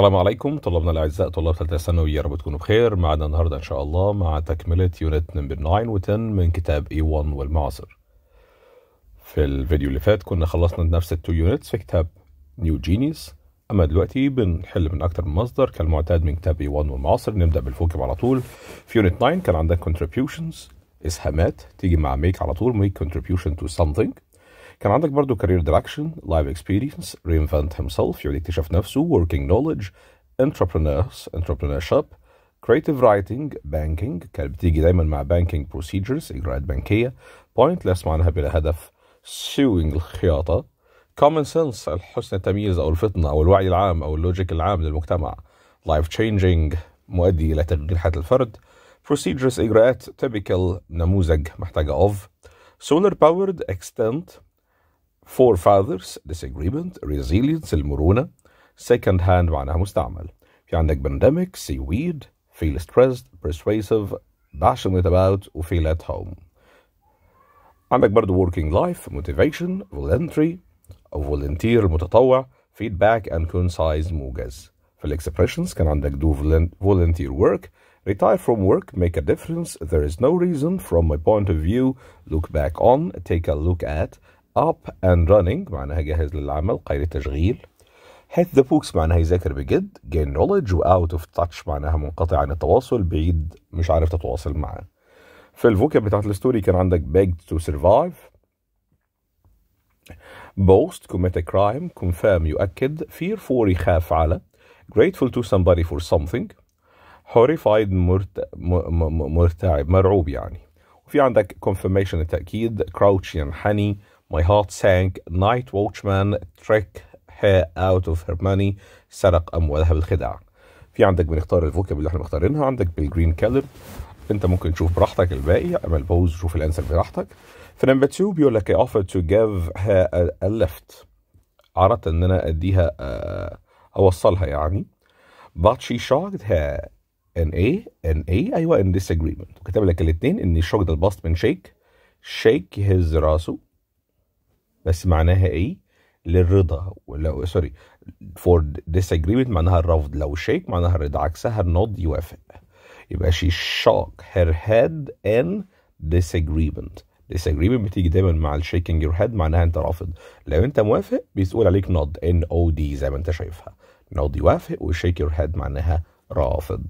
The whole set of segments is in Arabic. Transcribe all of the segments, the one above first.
السلام عليكم طلابنا الاعزاء طلاب ثالثه ثانوي يا رب تكونوا بخير معنا النهارده ان شاء الله مع تكمله يونت نمبر 9 و10 من كتاب اي 1 والمعاصر في الفيديو اللي فات كنا خلصنا نفس التو يونتس في كتاب نيو جينيس اما دلوقتي بنحل من اكتر من مصدر كالمعتاد من كتاب اي 1 والمعاصر نبدا بالفوكب على طول في يونت 9 كان عندك contributions اسهامات تيجي مع ميك على طول ميك contribution تو something كان عندك برضو كارير دراكشن لايف اكسبيرينس reinvent himself يعني اكتشاف نفسه working knowledge entrepreneurs entrepreneurship creative رايتنج banking كانت بتيجي دايما مع banking بروسيجرز اجراءات بنكيه pointless معناها بلا هدف سوينج الخياطه كومن سنس الحسن التمييز او الفطنه او الوعي العام او اللوجيك العام للمجتمع لايف changing مؤدي الى تغيير حياه الفرد procedures اجراءات typical نموذج محتاجه of Solar powered extent forefathers disagreement resilience المرونة second hand معناها مستعمل في عندك pandemic seaweed feel stressed persuasive passionate about feel at home عندك برضو working life motivation voluntary أو volunteer المتطوع feedback and concise موجز في expressions, كان عندك do volunteer work retire from work make a difference there is no reason from my point of view look back on take a look at up and running معناها جاهز للعمل قيد التشغيل hit the books معناها يذاكر بجد gain knowledge و out of touch معناها منقطع عن التواصل بعيد مش عارف تتواصل معاه في الفوكب بتاعت الستوري كان عندك begged to survive boast commit a crime confirm يؤكد fearful يخاف على grateful to somebody for something horrified مرت... مرتعب مرعوب يعني وفي عندك confirmation التأكيد crouch ينحني يعني My heart sank. Night watchman trick her out of her money سرق أموالها بالخداع. في عندك بنختار الفوكاب اللي احنا مختارينها عندك بالجرين كالر انت ممكن تشوف براحتك الباقي اعمل بوز شوف الانسر براحتك في نمبر 2 بيقول لك I offered to give her a lift عرضت ان انا اديها آه، اوصلها يعني but she shocked her ان ايه ان ايه ايوه ان disagreement وكتب لك الاثنين ان ذا باست من شيك شيك هز راسه بس معناها ايه للرضا ولو سوري فور disagreement معناها الرفض لو شيك معناها الرضا عكسها نود يوافق يبقى هير shook ان ديس اجريمنت disagreement disagreement بتيجي دايما مع الشيكنج يور هيد معناها انت رافض لو انت موافق بيقول عليك نود ان او دي زي ما انت شايفها نود يوافق وشيك يور هيد معناها رافض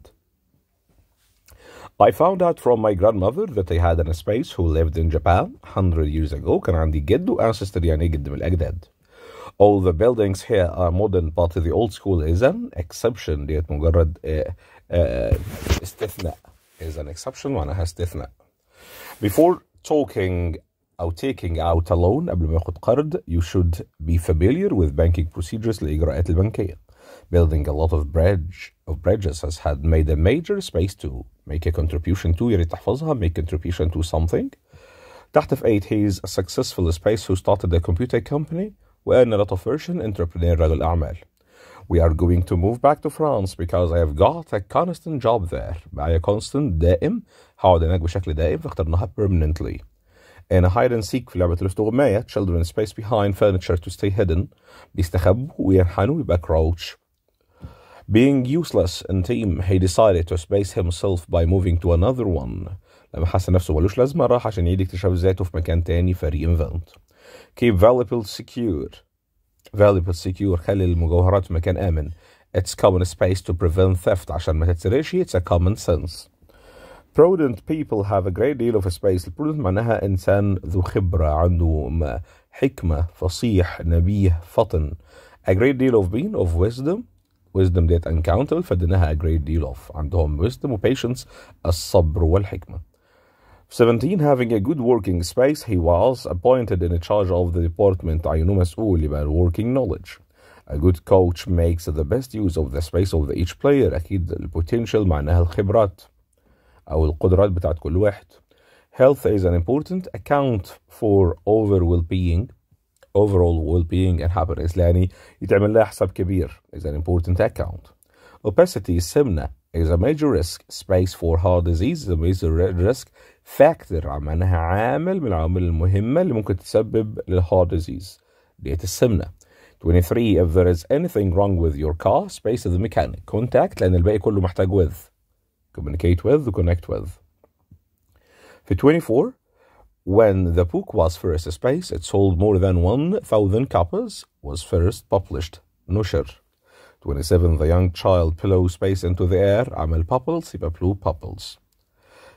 I found out from my grandmother that I had an space who lived in Japan 100 years ago كان عندي جد وانسستر يعني جد من الأجداد. All the buildings here are modern but the old school is an exception ديت مجرد uh, استثناء uh, is an exception has استثناء. Before talking or taking out a loan قبل ما ياخد قرض you should be familiar with banking procedures لإجراءات البنكية building a lot of bridge of bridges has had made a major space to make a contribution to يا ريت تحفظها make contribution to something تحت 8 is a successful space who started a computer company in a lot of version entrepreneur Ragul Armel. we are going to move back to France because I have got a constant job there a constant دائم هقعد هناك بشكل دائم فاخترناها permanently in a hide and seek في لعبة الاستغماية children space behind furniture to stay hidden بيستخبوا وينحنوا يبقى crouch being useless in team, he decided to space himself by moving to another one. لما حس نفسه ملوش لازمة راح عشان يعيد اكتشاف ذاته في مكان تاني فري reinvent. Keep valuable secure. Valuable secure خلي المجوهرات في مكان آمن. It's common space to prevent theft عشان ما تتسرقش. It's a common sense. Prudent people have a great deal of space. Prudent معناها إنسان ذو خبرة عنده حكمة فصيح نبيه فطن. A great deal of being of wisdom wisdom ديت uncountable فاديناها a great deal of عندهم wisdom و patience الصبر والحكمة 17 having a good working space he was appointed in charge of the department عينه مسؤول يبقى working knowledge A good coach makes the best use of the space of each player أكيد ال potential معناها الخبرات أو القدرات بتاعت كل واحد Health is an important account for over well-being overall well-being and happiness يعني يتعمل لها حساب كبير is an important account opacity السمنة is a major risk space for heart disease is a major risk factor أنها عامل من العوامل المهمة اللي ممكن تسبب heart disease ديت السمنة 23 if there is anything wrong with your car space the mechanic contact لأن الباقي كله محتاج with communicate with connect with في 24 When the book was first space, it sold more than 1,000 copies, was first published, Nushir. 27. The young child pillow space into the air, Amel bubbles, يبقى blue bubbles.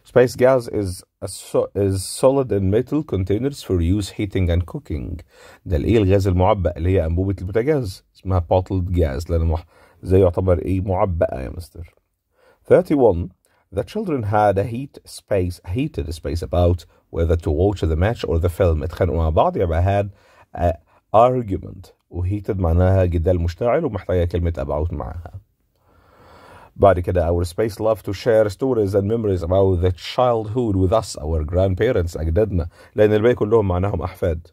Space gas is, so is solid in metal containers for use heating and cooking. ده الايه الغاز المعبأ اللي هي أنبوبة البوتاجاز اسمها bottled gas لأنه زي يعتبر ايه معبأة يا مستر. 31. The children had a heat space, heated space about whether to watch the match or the film اتخانقوا مع بعض يبقى had a argument وheated معناها جدال مشتعل ومحتاجة كلمة about معاها بعد كده our space love to share stories and memories about the childhood with us our grandparents أجدادنا لأن الباقي كلهم معناهم أحفاد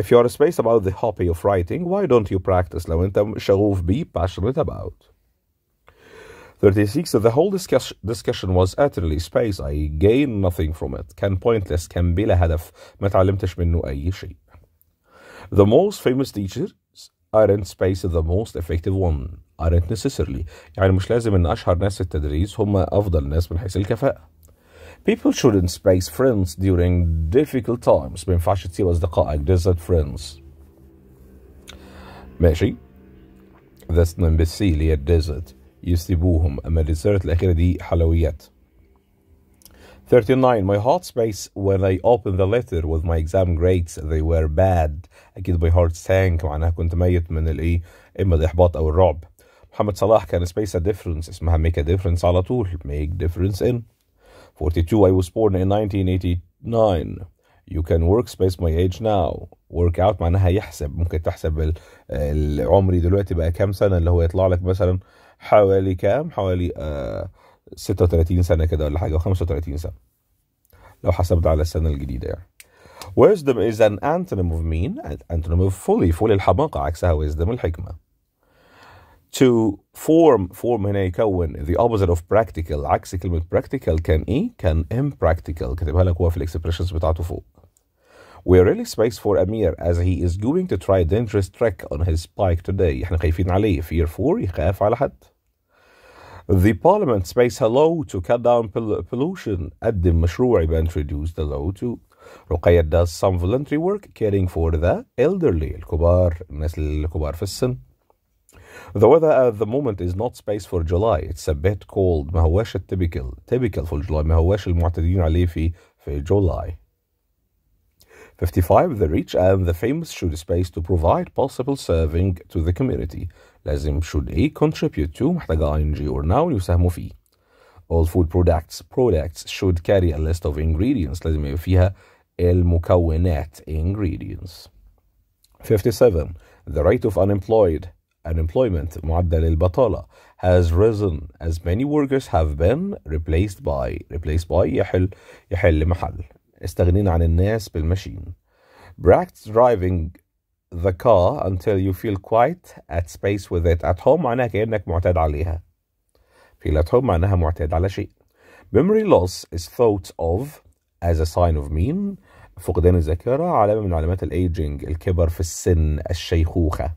If you are space about the hobby of writing why don't you practice لو أنت شغوف be passionate about 36. The whole discuss discussion was utterly space. I gained nothing from it. Can pointless. Can be هدف. ما تعلمتش منه أي شيء. The most famous teachers aren't space the most effective one. Aren't necessarily. يعني مش لازم أشهر ناس التدريس أفضل ناس من People shouldn't space friends during difficult times. من ينفعش تسيب أصدقائك desert friends. ماشي. That's number C اللي desert. يسلبوهم أما الرسالة الأخيرة دي حلويات 39 My heart space when I opened the letter with my exam grades they were bad أكيد my heart sank معناها كنت ميت من الإيه إما الإحباط أو الرعب محمد صلاح كان space a difference اسمها make a difference على طول make difference in 42 I was born in 1989 You can work space my age now work out معناها يحسب ممكن تحسب العمر دلوقتي بقى كام سنة اللي هو يطلع لك مثلا حوالي كام حوالي آه 36 سنه كده ولا حاجه و35 سنه لو حسبت على السنه الجديده يعني wisdom is an antonym of mean antonym of folly folly الحماقه عكسها wisdom الحكمه to form form هنا يكون the opposite of practical عكس كلمة practical كان ايه؟ كان impractical كاتبها لك هو في الاكسبريشنز بتاعته فوق We really space for Amir as he is going to try a dangerous trick on his bike today. عليه. The parliament space hello to cut down pollution. the مشروع يبقى introduce the law to. رقية does some voluntary work caring for the elderly. الكبار الناس الكبار في السن. The weather at the moment is not space for July. It's a bit cold. ما هواش التيبيكال. Typical for July. ما هواش المعتدين عليه في في July. 55. The rich and the famous should space to provide possible serving to the community. لازم should A contribute to محتاجة ing or noun يساهموا فيه. All food products products should carry a list of ingredients لازم يبقى فيها المكونات ingredients. 57. The rate of unemployed unemployment معدل البطالة has risen as many workers have been replaced by replaced by يحل يحل محل استغنينا عن الناس بالماشين practice driving the car until you feel quite at space with it at home معناها كأنك معتاد عليها feel at home معناها معتاد على شيء memory loss is thought of as a sign of mean فقدان الذاكرة علامة من علامات الايجنج الكبر في السن الشيخوخة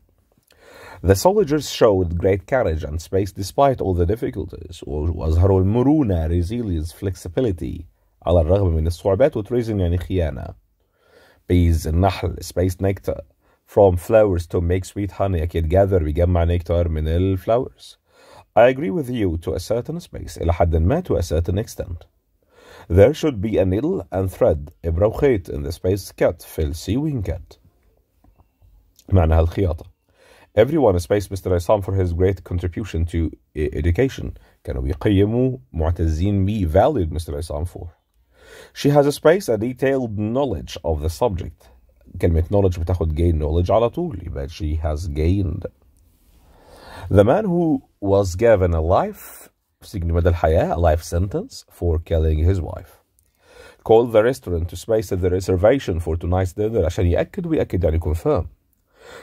The soldiers showed great courage and space despite all the difficulties وأظهروا المرونة resilience flexibility على الرغم من الصعوبات وتريزن يعني خيانة بيز النحل space nectar from flowers to make sweet honey أكيد gather بيجمع نكتار من الفلاورز I agree with you to a certain space إلى حد ما to a certain extent There should be a needle and thread إبرة وخيط in the space cut في السيوين cut معناها الخياطة Everyone space Mr. Isam for his great contribution to education كانوا بيقيموا معتزين بي valued Mr. Isam for She has space, a detailed knowledge of the subject كلمة knowledge بتاخد gain knowledge على طول يبقى she has gained The man who was given a life سجن مدى الحياة a life sentence for killing his wife called the restaurant to space the reservation for tonight's dinner عشان يأكد ويأكد يعني confirm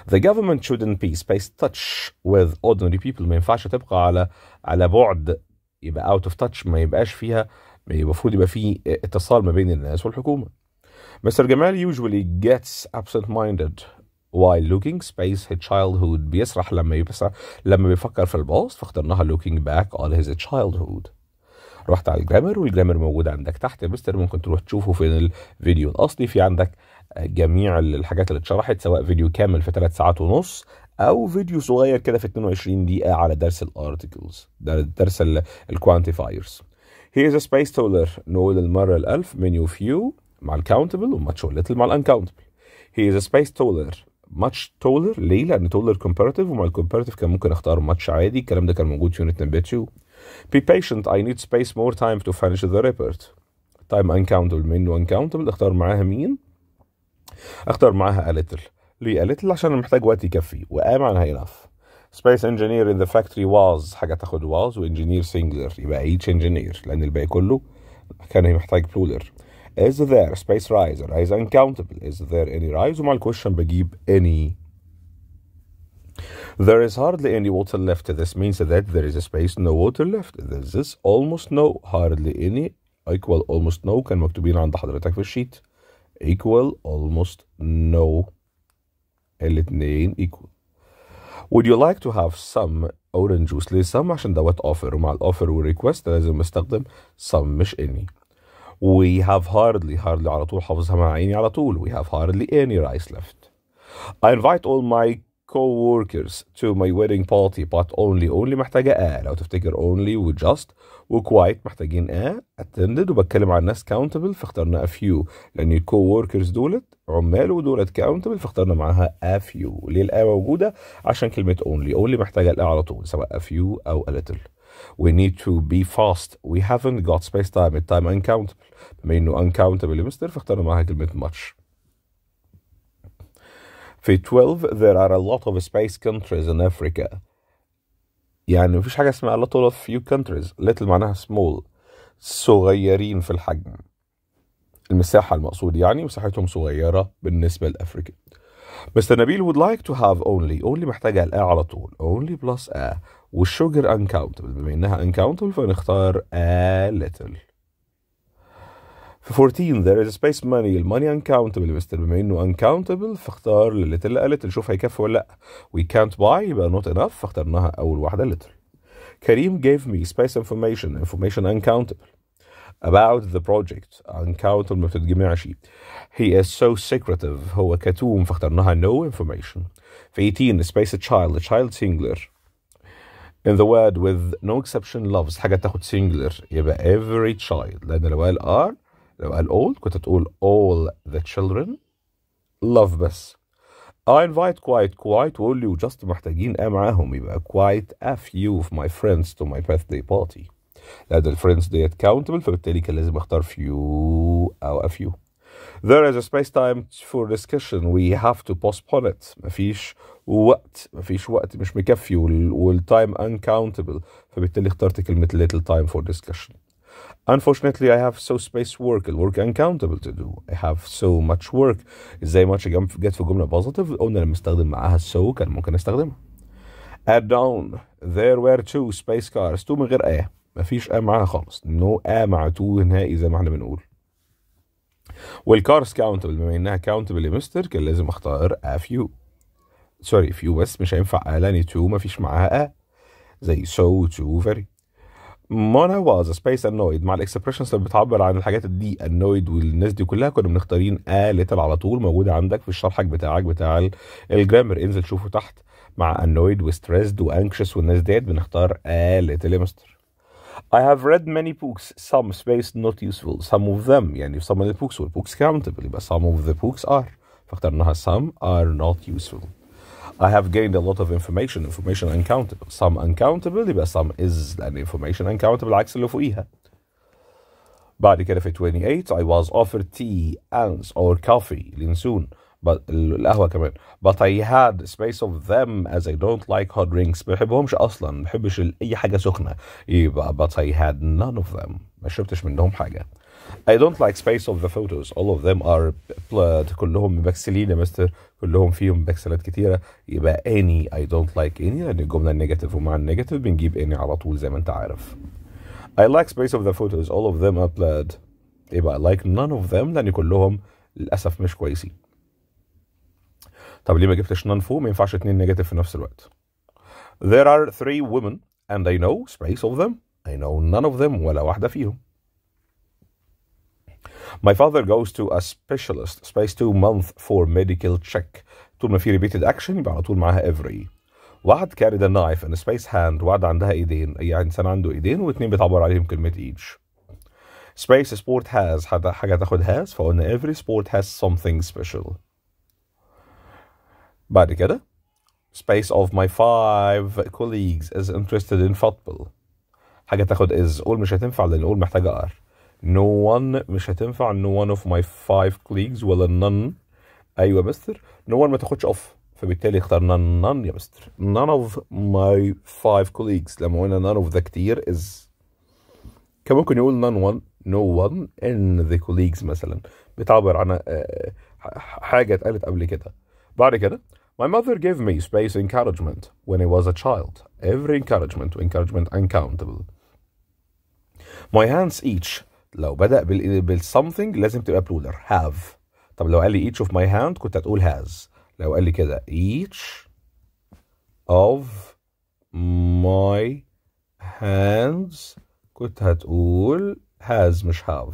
The government shouldn't be space touch with ordinary people ما ينفعش تبقى على على بعد يبقى out of touch ما يبقاش فيها المفروض يبقى في اتصال ما بين الناس والحكومه مستر جمال usually gets absent-minded while looking space his childhood بيسرح لما يبسع لما بيفكر في الباص فاخترناها looking back on his childhood رحت على الجرامر والجرامر موجود عندك تحت يا مستر ممكن تروح تشوفه في الفيديو الاصلي في عندك جميع الحاجات اللي اتشرحت سواء فيديو كامل في ثلاث ساعات ونص او فيديو صغير كده في 22 دقيقه على درس الارتكلز درس الكوانتيفايرز هي از سبيس تولر taller نقول للمرة الألف منيو فيو مع الكاونتبل وماتش ليتل مع الانكاونتبل. هي از سبيس تولر ماتش تولر ليه؟ لأن تولر كومباريتيف ومع الكومباريتيف كان ممكن أختار ماتش عادي الكلام ده كان موجود في يونت نمبر 2 بي بيشنت اي نيد سبيس مور تايم تو finish ذا ريبورت تايم انكاونتبل منو انكاونتبل أختار معاها مين؟ أختار معاها ا ليتل ليه ا ليتل عشان أنا محتاج وقت يكفي وقام هي enough سبيس انجينير ان ذا فاكتوري واز حاجه تاخد واز وانجينير سنجلر يبقى ايتش انجينير لان الباقي كله كان محتاج بلولر is there space rise rise uncountable is there any rise ومع الكويشن بجيب any There is hardly any water left. This means that there is a space, no water left. This is almost no, hardly any, equal almost no كان مكتوبين عند حضرتك في الشيت. equal almost no. الاتنين equal. Would you like to have some orange juice لسم عشان دوت offer ومع الاوفر request. لازم استخدم some مش any We have hardly hardly على طول حافظها مع عيني على طول We have hardly any rice left I invite all my co-workers to my wedding party but only only محتاجة آه لو تفتكر only و just وكوايت محتاجين ايه؟ اتندد وبتكلم عن الناس كاونتبل فاخترنا افيو لان الكو وركرز دولت عمال ودولت كاونتبل فاخترنا معاها افيو ليه الايه موجوده عشان كلمه اونلي اونلي محتاجه الايه على طول سواء افيو او اليتل وي نيد تو بي فاست وي we haven't سبيس تايم التايم انكاونتبل بما انه انكاونتبل مستر فاخترنا معاها كلمه ماتش في 12 there are a lot of space countries in Africa يعني مفيش حاجة اسمها little of few countries little معناها small صغيرين في الحجم المساحة المقصود يعني مساحتهم صغيرة بالنسبة لأفريقيا مستر نبيل would like to have only only محتاجة الآ على طول only plus a والشوجر uncountable بما إنها uncountable فنختار a little 14 there is a space money الماني uncountable مستر بما انه uncountable فاختار لليتل ليتل شوف هيكفي ولا لا we can't buy يبقى not enough فاخترناها اول واحده ليتل كريم gave me space information information uncountable about the project uncountable ما بتتجمعش he is so secretive هو كتوم فاخترناها no information في 18 space a child a child singular in the word with no exception loves حاجة تاخد singular يبقى every child لأن لو قال are لو قال all كنت تقول all the children love بس I invite quite quite only just محتاجين ايه معاهم يبقى quite a few of my friends to my birthday party لأن الفريندز ديت countable فبالتالي كان لازم اختار few أو a few There is a space time for discussion we have to postpone it مفيش وقت مفيش وقت مش مكفي والتايم uncountable فبالتالي اخترت كلمة little time for discussion Unfortunately, I have so space work, work uncountable to do. I have so much work. ازاي much جت في جملة بوزيتيف قلنا لما استخدم معاها so كان ممكن استخدمها. Add down there were two space cars two من غير ما مفيش ايه معاها خالص. No ايه مع two نهائي زي ما احنا بنقول. والكارز countable بما انها countable يا مستر كان لازم اختار a few. سوري few بس مش هينفع آه لاني two مفيش معاها ايه زي so تو very. مانا واز سبيس انويد مع الاكسبريشنز اللي بتعبر عن الحاجات دي انويد والناس دي كلها كنا بنختارين ا ليتل على طول موجوده عندك في الشرحك بتاعك بتاع الجرامر انزل شوفه تحت مع انويد وستريسد وانكشس والناس ديت بنختار ا ليتل مستر I have read many books, some space not useful, some of them يعني some of the books were books countable, but some of the books are فاخترناها some are not useful. I have gained a lot of information information uncountable some uncountable but some is an information uncountable عكس اللي فوقيها بعد كده في 28 I was offered tea ounce or coffee لنسون but القهوة كمان but I had space of them as I don't like hot drinks ما بحبهمش أصلا ما بحبش أي حاجة سخنة يبقى but I had none of them ما شربتش منهم حاجة I don't like space of the photos all of them are blood كلهم مبكسلين يا مستر كلهم فيهم مبكسلات كتيرة يبقى any I don't like any لأن الجملة النيجاتيف ومع النيجاتيف بنجيب any على طول زي ما أنت عارف I like space of the photos all of them are blood يبقى I like none of them لأن كلهم للأسف مش كويسين طب ليه ما جبتش none فوق ما ينفعش اتنين نيجاتيف في نفس الوقت There are three women and I know space of them I know none of them ولا واحدة فيهم my father goes to a specialist space two month for medical check طول ما في repeated action يبقى على طول معاها every وعد carried a knife and a space hand وعد عندها ايدين اي انسان عنده ايدين واثنين بتعبر عليهم كلمة each space sport has حاجة تاخد has فقلنا every sport has something special بعد كده space of my five colleagues is interested in football حاجة تاخد is قول مش هتنفع لأن قول محتاجة are no one مش هتنفع no one of my five colleagues ولا none ايوه مستر no one ما تاخدش اوف فبالتالي اخترنا none يا مستر none of my five colleagues لما قلنا none of ده كتير is كان ممكن يقول none one no one in the colleagues مثلا بتعبر عن حاجه اتقالت قبل كده بعد كده My mother gave me space encouragement when I was a child. Every encouragement, encouragement uncountable. My hands each لو بدأ بالسمثينج لازم تبقى بلولر have طب لو قال لي each of my hand كنت هتقول has لو قال لي كده each of my hands كنت هتقول has مش have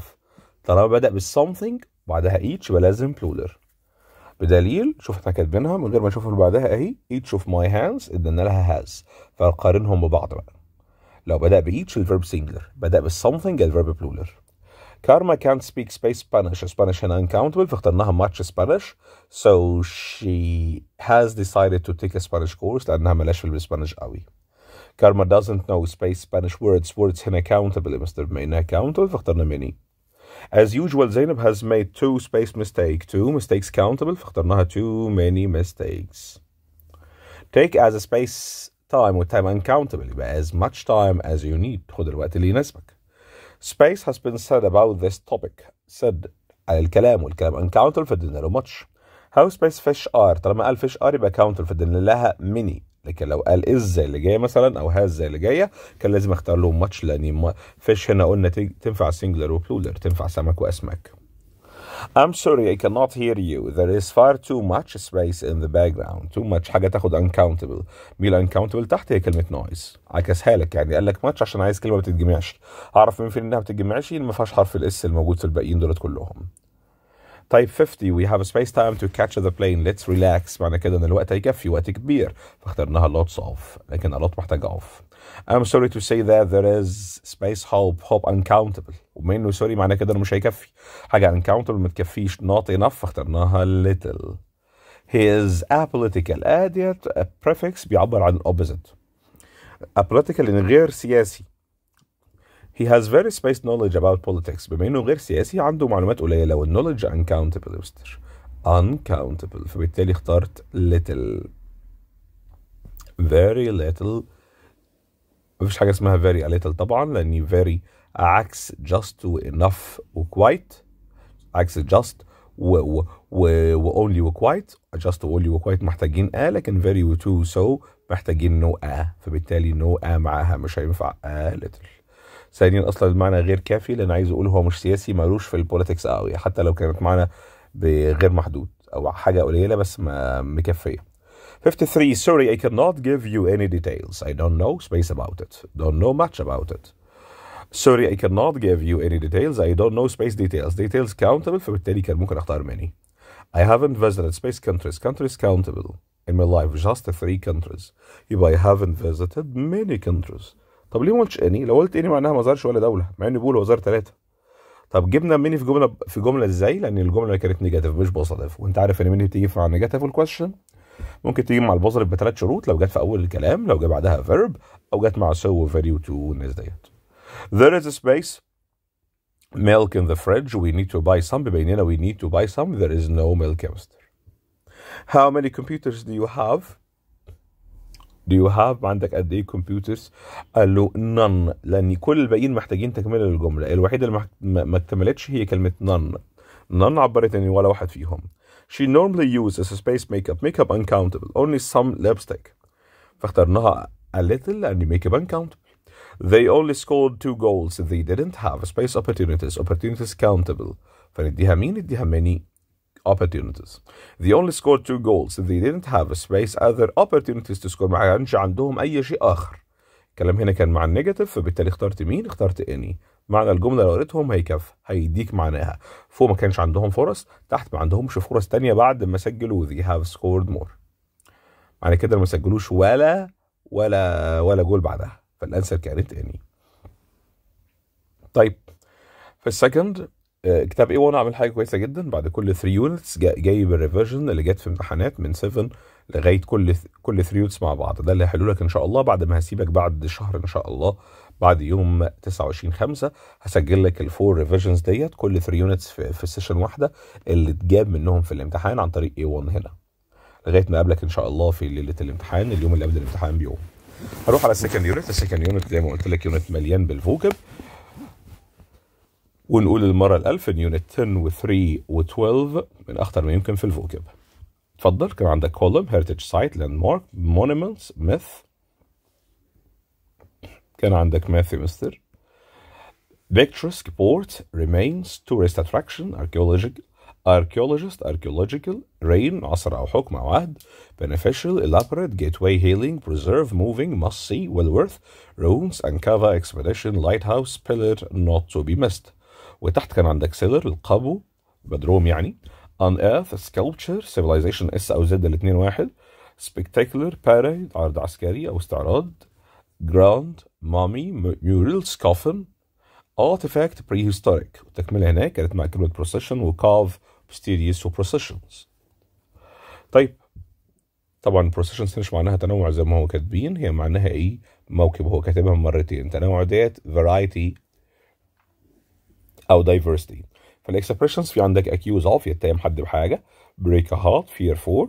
طالما بدأ بالسمثينج بعدها each يبقى لازم بلولر بدليل شوف احنا كاتبينها من غير ما نشوف اللي بعدها اهي each of my hands ادينا لها has فقارنهم ببعض بقى لو بدأ بإيتش الفيرب سينجلر بدأ بالسمثينج الفيرب بلولر Karma can't speak space Spanish or Spanish and uncountable فاخترناها much Spanish so she has decided to take a Spanish course and لأنها will be Spanish. قوي Karma doesn't know space Spanish words words هنا countable مصدر بما إنها countable فاخترنا many As usual Zainab has made two space mistakes. two mistakes countable فاخترناها too many mistakes Take as a space time with time uncountable يبقى as much time as you need خد الوقت اللي يناسبك Space has been said about this topic. Said على الكلام والكلام uncounted in لو much. How space fish are طالما قال fish are يبقى counted in لها many لكن لو قال از زي اللي جايه مثلا او هاز زي اللي جايه كان لازم اختار لهم ماتش لان فيش هنا قلنا تنفع سنجلر وبلولر تنفع سمك واسماك I'm sorry I cannot hear you there is far too much space in the background too much حاجة تاخد uncountable مين uncountable تحت هي كلمة noise عكسها لك يعني قال لك ماتش عشان عايز كلمة ما بتتجمعش هعرف من فين انها ما بتتجمعش ما فيهاش حرف الاس الموجود في الباقيين دولت كلهم طيب، Type 50 we have a space time to catch the plane let's relax معنى كده ان الوقت هيكفي وقت كبير فاخترناها lots of لكن a lot محتاجة off I'm sorry to say that there is space hope hope uncountable وبما انه سوري معناه كده انه مش هيكفي حاجه uncountable ما تكفيش not enough اخترناها little he is apolitical اديت prefix بيعبر عن opposite apolitical يعني غير سياسي he has very space knowledge about politics بما انه غير سياسي عنده معلومات قليله والknowledge uncountable يا مستر uncountable فبالتالي اخترت little very little مفيش حاجه اسمها very a little طبعا لان very عكس just و enough و quite عكس just و و و, و only و quite just و only و quite محتاجين a لكن very و to so محتاجين no a فبالتالي no a معاها مش هينفع a little ثانيا اصلا المعنى غير كافي لان عايز اقول هو مش سياسي مالوش في البوليتكس قوي حتى لو كانت معنى بغير محدود او حاجه قليله بس ما مكفيه 53. Sorry, I cannot give you any details. I don't know space about it. Don't know much about it. Sorry, I cannot give you any details. I don't know space details. Details countable فبالتالي كان ممكن أختار many. I haven't visited space countries. Countries countable in my life. Just three countries. يبقى I haven't visited many countries. طب ليه ما قلتش any؟ لو قلت any معناها ما زارش ولا دولة مع إن بيقولوا زار ثلاثة. طب جبنا many في جملة في جملة إزاي؟ لأن الجملة كانت نيجاتيف مش بوزيتيف وأنت عارف إن many بتيجي مع نيجاتيف الكويشن ممكن تيجي مع البوظرف بثلاث شروط لو جت في اول الكلام لو جه بعدها فيرب او جت مع سو فاليو تو والناس ديت there is a space milk in the fridge we need to buy some بيبين we need to buy some there is no milk chemistry how many computers do you have do you have عندك قد ايه كمبيوترز قال له none لان كل الباقيين محتاجين تكمله للجمله الوحيده اللي ما اكتملتش هي كلمه none none عبرت ان ولا واحد فيهم She normally uses a space makeup, makeup uncountable, only some lipstick. فاخترناها a little and makeup uncountable. They only scored two goals. They didn't have space opportunities, opportunities countable. فنديها مين؟ have many opportunities. They only scored two goals. They didn't have space other opportunities to score. ما كانش عندهم أي شيء آخر. الكلام هنا كان مع النيجاتيف فبالتالي اخترت مين؟ اخترت any. معنى الجمله لو قريتهم هيكفي هيديك معناها فوق ما كانش عندهم فرص تحت ما عندهمش فرص تانية بعد ما سجلوا ذي هاف سكورد مور معنى كده ما سجلوش ولا ولا ولا جول بعدها فالانسر كانت اني طيب في السكند آه، كتاب اي وانا عامل حاجه كويسه جدا بعد كل 3 يونتس جايب الريفيجن اللي جت في امتحانات من 7 لغايه كل كل 3 يونتس مع بعض ده اللي هيحلولك ان شاء الله بعد ما هسيبك بعد شهر ان شاء الله بعد يوم 29 5 هسجل لك الفور ريفيجنز ديت كل 3 يونتس في, في سيشن واحده اللي اتجاب منهم في الامتحان عن طريق A1 هنا لغايه ما اقابلك ان شاء الله في ليله الامتحان اليوم اللي قبل الامتحان بيوم هروح على السكند يونت السكند يونت زي ما قلت لك يونت مليان بالفوكب ونقول المرة الألف إن يونت 10 و3 و12 من أخطر ما يمكن في الفوكب. اتفضل كان عندك كولوم هيرتج سايت لاند مارك مونيمنتس ميث كان عندك ماث مستر Victorsk port remains tourist attraction archaeological archaeologist archaeological reign عصر أو حكم أو عهد beneficial elaborate gateway hailing preserve moving must see well worth ruins and cover expedition lighthouse pillar not to be missed وتحت كان عندك سيلر القبو بدروم يعني on earth sculpture civilization اس او زد الاثنين واحد spectacular parade عرض عسكري او استعراض جراوند مامي ميوريل سكوفن artifact prehistoric والتكملة هناك كانت مع كلمة procession وكاف ستيريس وبروسيشنز طيب طبعا processions مش معناها تنوع زي ما هو كاتبين هي معناها ايه موكب هو كاتبها مرتين تنوع ديت فرايتي او diversity فالاكسبريشنز في عندك accuse of يتهم حد بحاجة break a heart fear for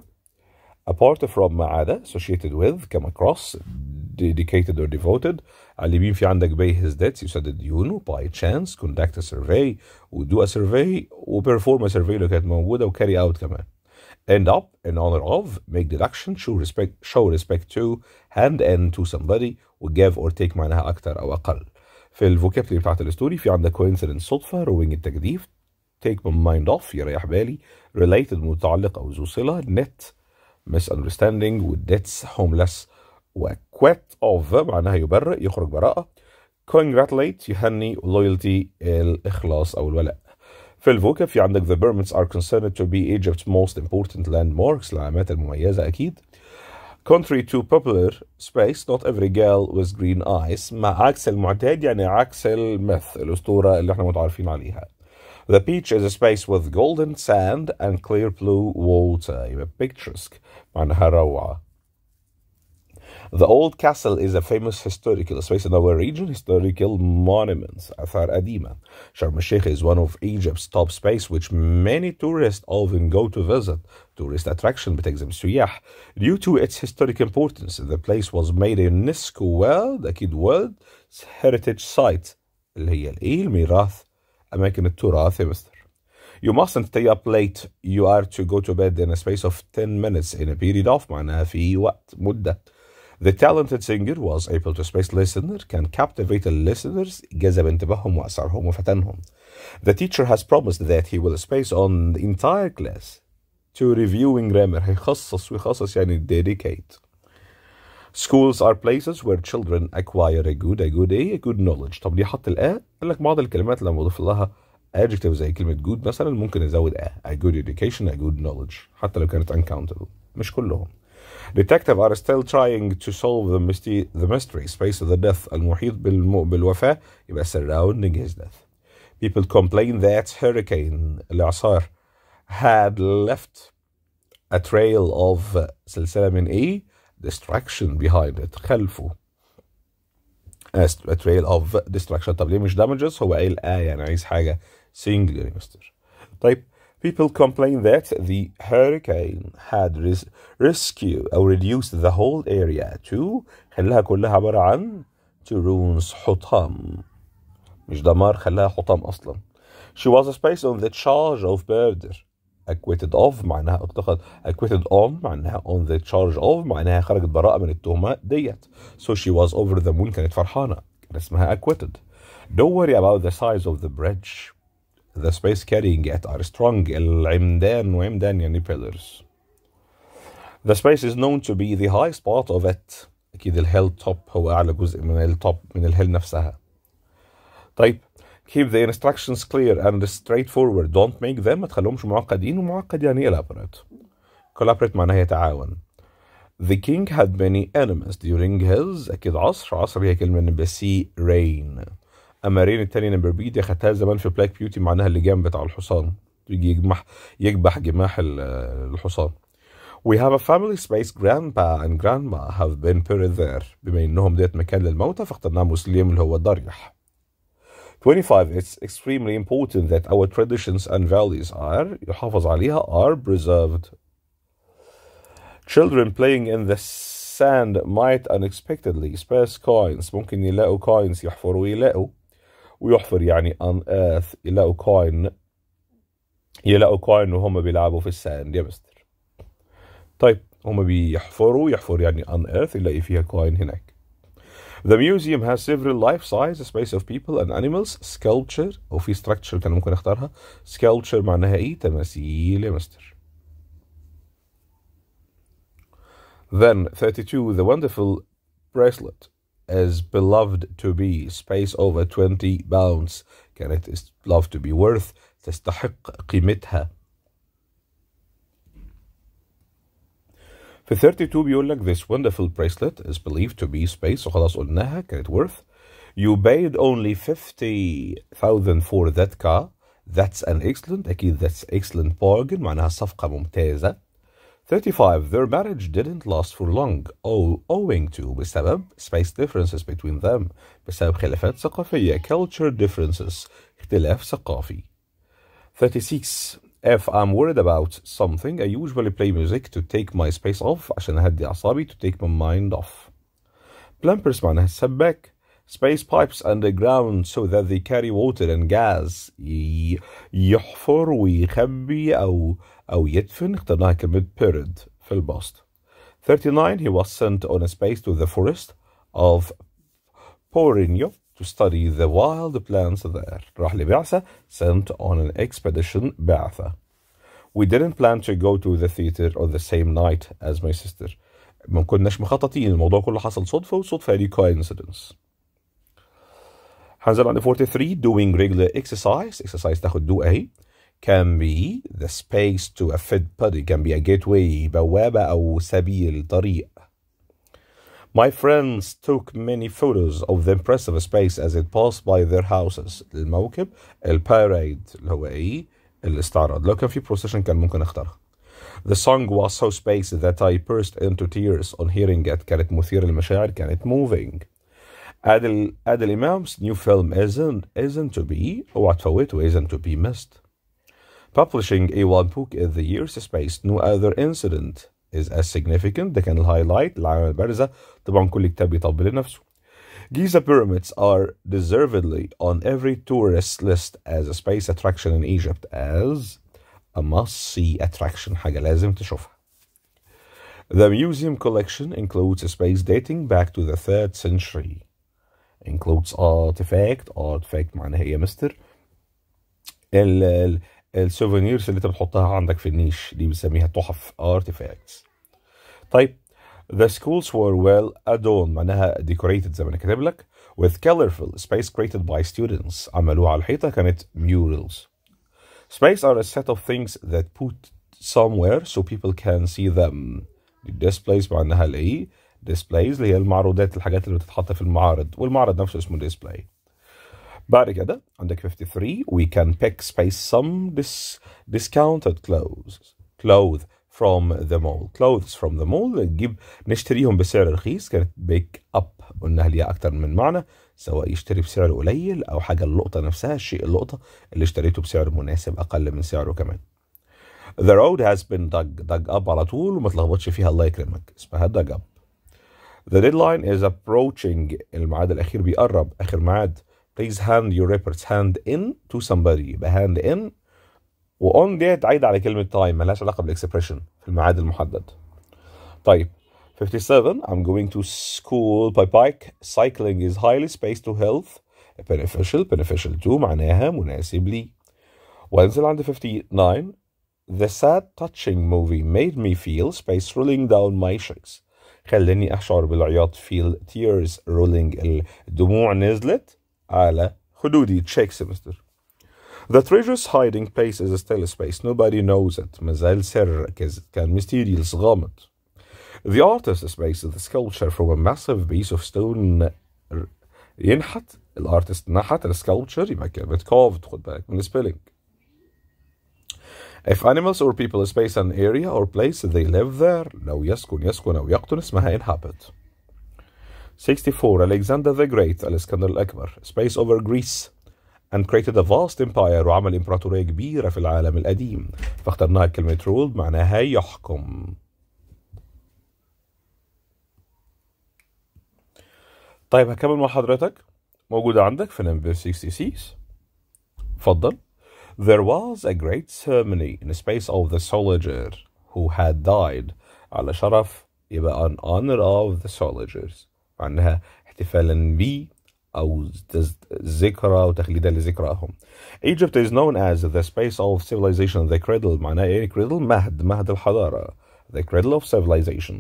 apart from ما عدا associated with come across dedicated or devoted على اليمين في عندك pay his debts يسدد ديونه by chance conduct a survey وdo a survey و perform a survey اللي كانت موجودة و carry out كمان end up in honor of make deduction show respect show respect to hand and to somebody و give or take معناها أكتر أو أقل في الفوكابلري بتاعت الستوري في عندك coincidence صدفة rowing التجديف take my mind off يريح بالي related متعلق أو ذو صلة net misunderstanding with debts homeless وكويت اوف معناها يبرئ يخرج براءة congratulate يهني loyalty الإخلاص أو الولاء في الفوكا في عندك the Burmans are considered to be Egypt's most important landmarks العلامات المميزة أكيد contrary to popular space not every girl with green eyes مع عكس المعتاد يعني عكس المث الأسطورة اللي احنا متعارفين عليها The beach is a space with golden sand and clear blue water يبقى picturesque معناها روعة The Old Castle is a famous historical space in our region, historical monuments, Athar Adima. Sharm el-Sheikh is one of Egypt's top space, which many tourists often go to visit. Tourist attraction, بتجذب Suyah, Due to its historic importance, the place was made a UNESCO World, kid World Heritage Site, اللي هي الإيه الميراث أماكن التراث يا You mustn't stay up late. You are to go to bed in a space of 10 minutes in a period of معناها في وقت مدة the talented singer was able to space listener can captivate listeners جذب انتباههم وأسعارهم وفتنهم. The teacher has promised that he will space on the entire class to reviewing grammar هيخصص ويخصص يعني dedicate. Schools are places where children acquire a good a good a, good knowledge. طب ليه حط الآ؟ قال لك بعض الكلمات لما بضيف لها adjective زي كلمة good مثلا ممكن أزود a a good education a good knowledge حتى لو كانت uncountable مش كلهم. Detective are still trying to solve the mystery, the mystery space of the death المحيط بالوفاة يبقى surrounding his death. People complain that hurricane الإعصار had left a trail of سلسلة من إيه destruction behind it خلفه a trail of destruction طب ليه مش damages هو ايه الآية يعني عايز حاجة singular مستر طيب People complained that the hurricane had res- rescued or reduced the whole area to خلاها كلها عبارة عن to ruins حطام مش دمار خلاها حطام أصلا She was placed on the charge of murder acquitted of معناها اعتقد acquitted on معناها on the charge of معناها خرجت براءة من التهمة ديت so she was over the moon كانت فرحانة كان اسمها acquitted don't worry about the size of the bridge The space carrying at are strong العمدان وعمدان يعني pillars. The space is known to be the highest part of it. أكيد ال hill top هو أعلى جزء من ال top من ال hill نفسها. طيب keep the instructions clear and straightforward don't make them ما تخليهمش معقدين ومعقد يعني elaborate collaborate معناها يتعاون the king had many enemies during his أكيد عصر عصر هي كلمة بسي reign اما رين التاني نمبر بي دي خدتها زمان في بلاك بيوتي معناها اللجام بتاع الحصان يجي يجمح يجبح جماح الحصان We have a family space grandpa and grandma have been buried there بما انهم ديت مكان للموتى فاخترناه مسلم اللي هو الضريح 25 It's extremely important that our traditions and values are يحافظ عليها are preserved Children playing in the sand might unexpectedly spare coins ممكن يلاقوا coins يحفروا ويلاقوا ويحفر يعني on earth يلاقوا كوين يلاقوا كوين وهم بيلعبوا في الساند يا مستر طيب هم بيحفروا يحفر يعني on earth يلاقي فيها كوين هناك The museum has several life-size space of people and animals sculpture أو في structure كان ممكن اختارها sculpture معناها إيه؟ تماثيل يا مستر. Then 32 the wonderful bracelet is beloved to be space over 20 pounds Can it is loved to be worth تستحق قيمتها في 32 بيقول لك this wonderful bracelet is believed to be space وخلاص قلناها it worth you paid only 50,000 for that car that's an excellent أكيد that's excellent bargain معناها صفقة ممتازة 35. Their marriage didn't last for long owing to بسبب space differences between them بسبب خلافات ثقافية culture differences اختلاف ثقافي 36. If I'm worried about something I usually play music to take my space off عشان أهدي أعصابي to take my mind off Plumpers معناها السباك space pipes underground so that they carry water and gas يحفر ويخبي أو أو يدفن اقتناها كلمة في البسط 39 he was sent on a space to the forest of Porigno to study the wild plants there راح لبعثة sent on an expedition بعثة we didn't plan to go to the theater on the same night as my sister ما كناش مخططين الموضوع كله حصل صدفة وصدفة دي coincidence هنزل عند 43 doing regular exercise exercise تاخد do اهي can be the space to a fit body can be a gateway بوابة أو سبيل طريق My friends took many photos of the impressive space as it passed by their houses الموكب parade اللي هو ايه الاستعراض لو كان في procession كان ممكن اختارها The song was so spaced that I burst into tears on hearing it كانت مثير المشاعر كانت moving Adel, Adel Imam's new film isn't, isn't to be اوعى for it not to be missed Publishing a one book in the years space, no other incident is as significant They can highlight العلامة البارزة طبعا كل كتاب يطبل Giza pyramids are deservedly on every tourist list as a space attraction in Egypt as a must-see attraction حاجة لازم تشوفها The museum collection includes a space dating back to the 3rd century includes artifact artifact معناها هي مستر السوفينيرز اللي انت بتحطها عندك في النيش دي بنسميها تحف ارتيفاكتس طيب The schools were well adorned معناها decorated زي ما انا كاتب لك with colorful space created by students عملوها على الحيطة كانت murals. Space are a set of things that put somewhere so people can see them. Displays معناها الايه؟ displays اللي هي المعروضات الحاجات اللي بتتحط في المعارض والمعرض نفسه اسمه display. بعد كده عندك 53 we can pick space some dis discounted clothes clothes from the mall clothes from the mall نجيب نشتريهم بسعر رخيص كانت بيك اب قلنا ليها اكتر من معنى سواء يشتري بسعر قليل او حاجه اللقطه نفسها الشيء اللقطه اللي اشتريته بسعر مناسب اقل من سعره كمان The road has been dug, dug up على طول وما تلخبطش فيها الله يكرمك اسمها dug up The deadline is approaching الميعاد الأخير بيقرب آخر ميعاد please hand your reports hand in to somebody hand in وon دي هتعيد على كلمة time ملهاش علاقة بالاكسبريشن في الميعاد المحدد. طيب 57 I'm going to school by bike cycling is highly spaced to health beneficial beneficial to معناها مناسب لي. وانزل عند 59 The sad touching movie made me feel space rolling down my cheeks. خلاني أشعر بالعياط feel tears rolling الدموع نزلت على حدودي تشيك mister. The treasure's hiding place is a stellar space. Nobody knows it. مازال سر can mysterious غامض. The artist makes the sculpture from a massive piece of stone ينحت الارتست نحت السكالبتشر يبقى كلمة carved خد بالك من spelling. If animals or people space an area or place they live there لو يسكن يسكن أو يقطن اسمها inhabit. 64 Alexander the Great Alexander الأكبر space over Greece and created a vast empire وعمل إمبراطورية كبيرة في العالم القديم فاخترناها كلمة rule معناها يحكم طيب هكمل مع حضرتك موجودة عندك في number 66 فضل. There was a great ceremony in the space of the soldier who had died على شرف يبقى on honor of the soldiers عنها احتفالا ب أو ذكرى وتخليدا لذكراهم. Egypt is known as the space of civilization, the cradle معناها إيه cradle؟ مهد مهد الحضارة. The cradle of civilization.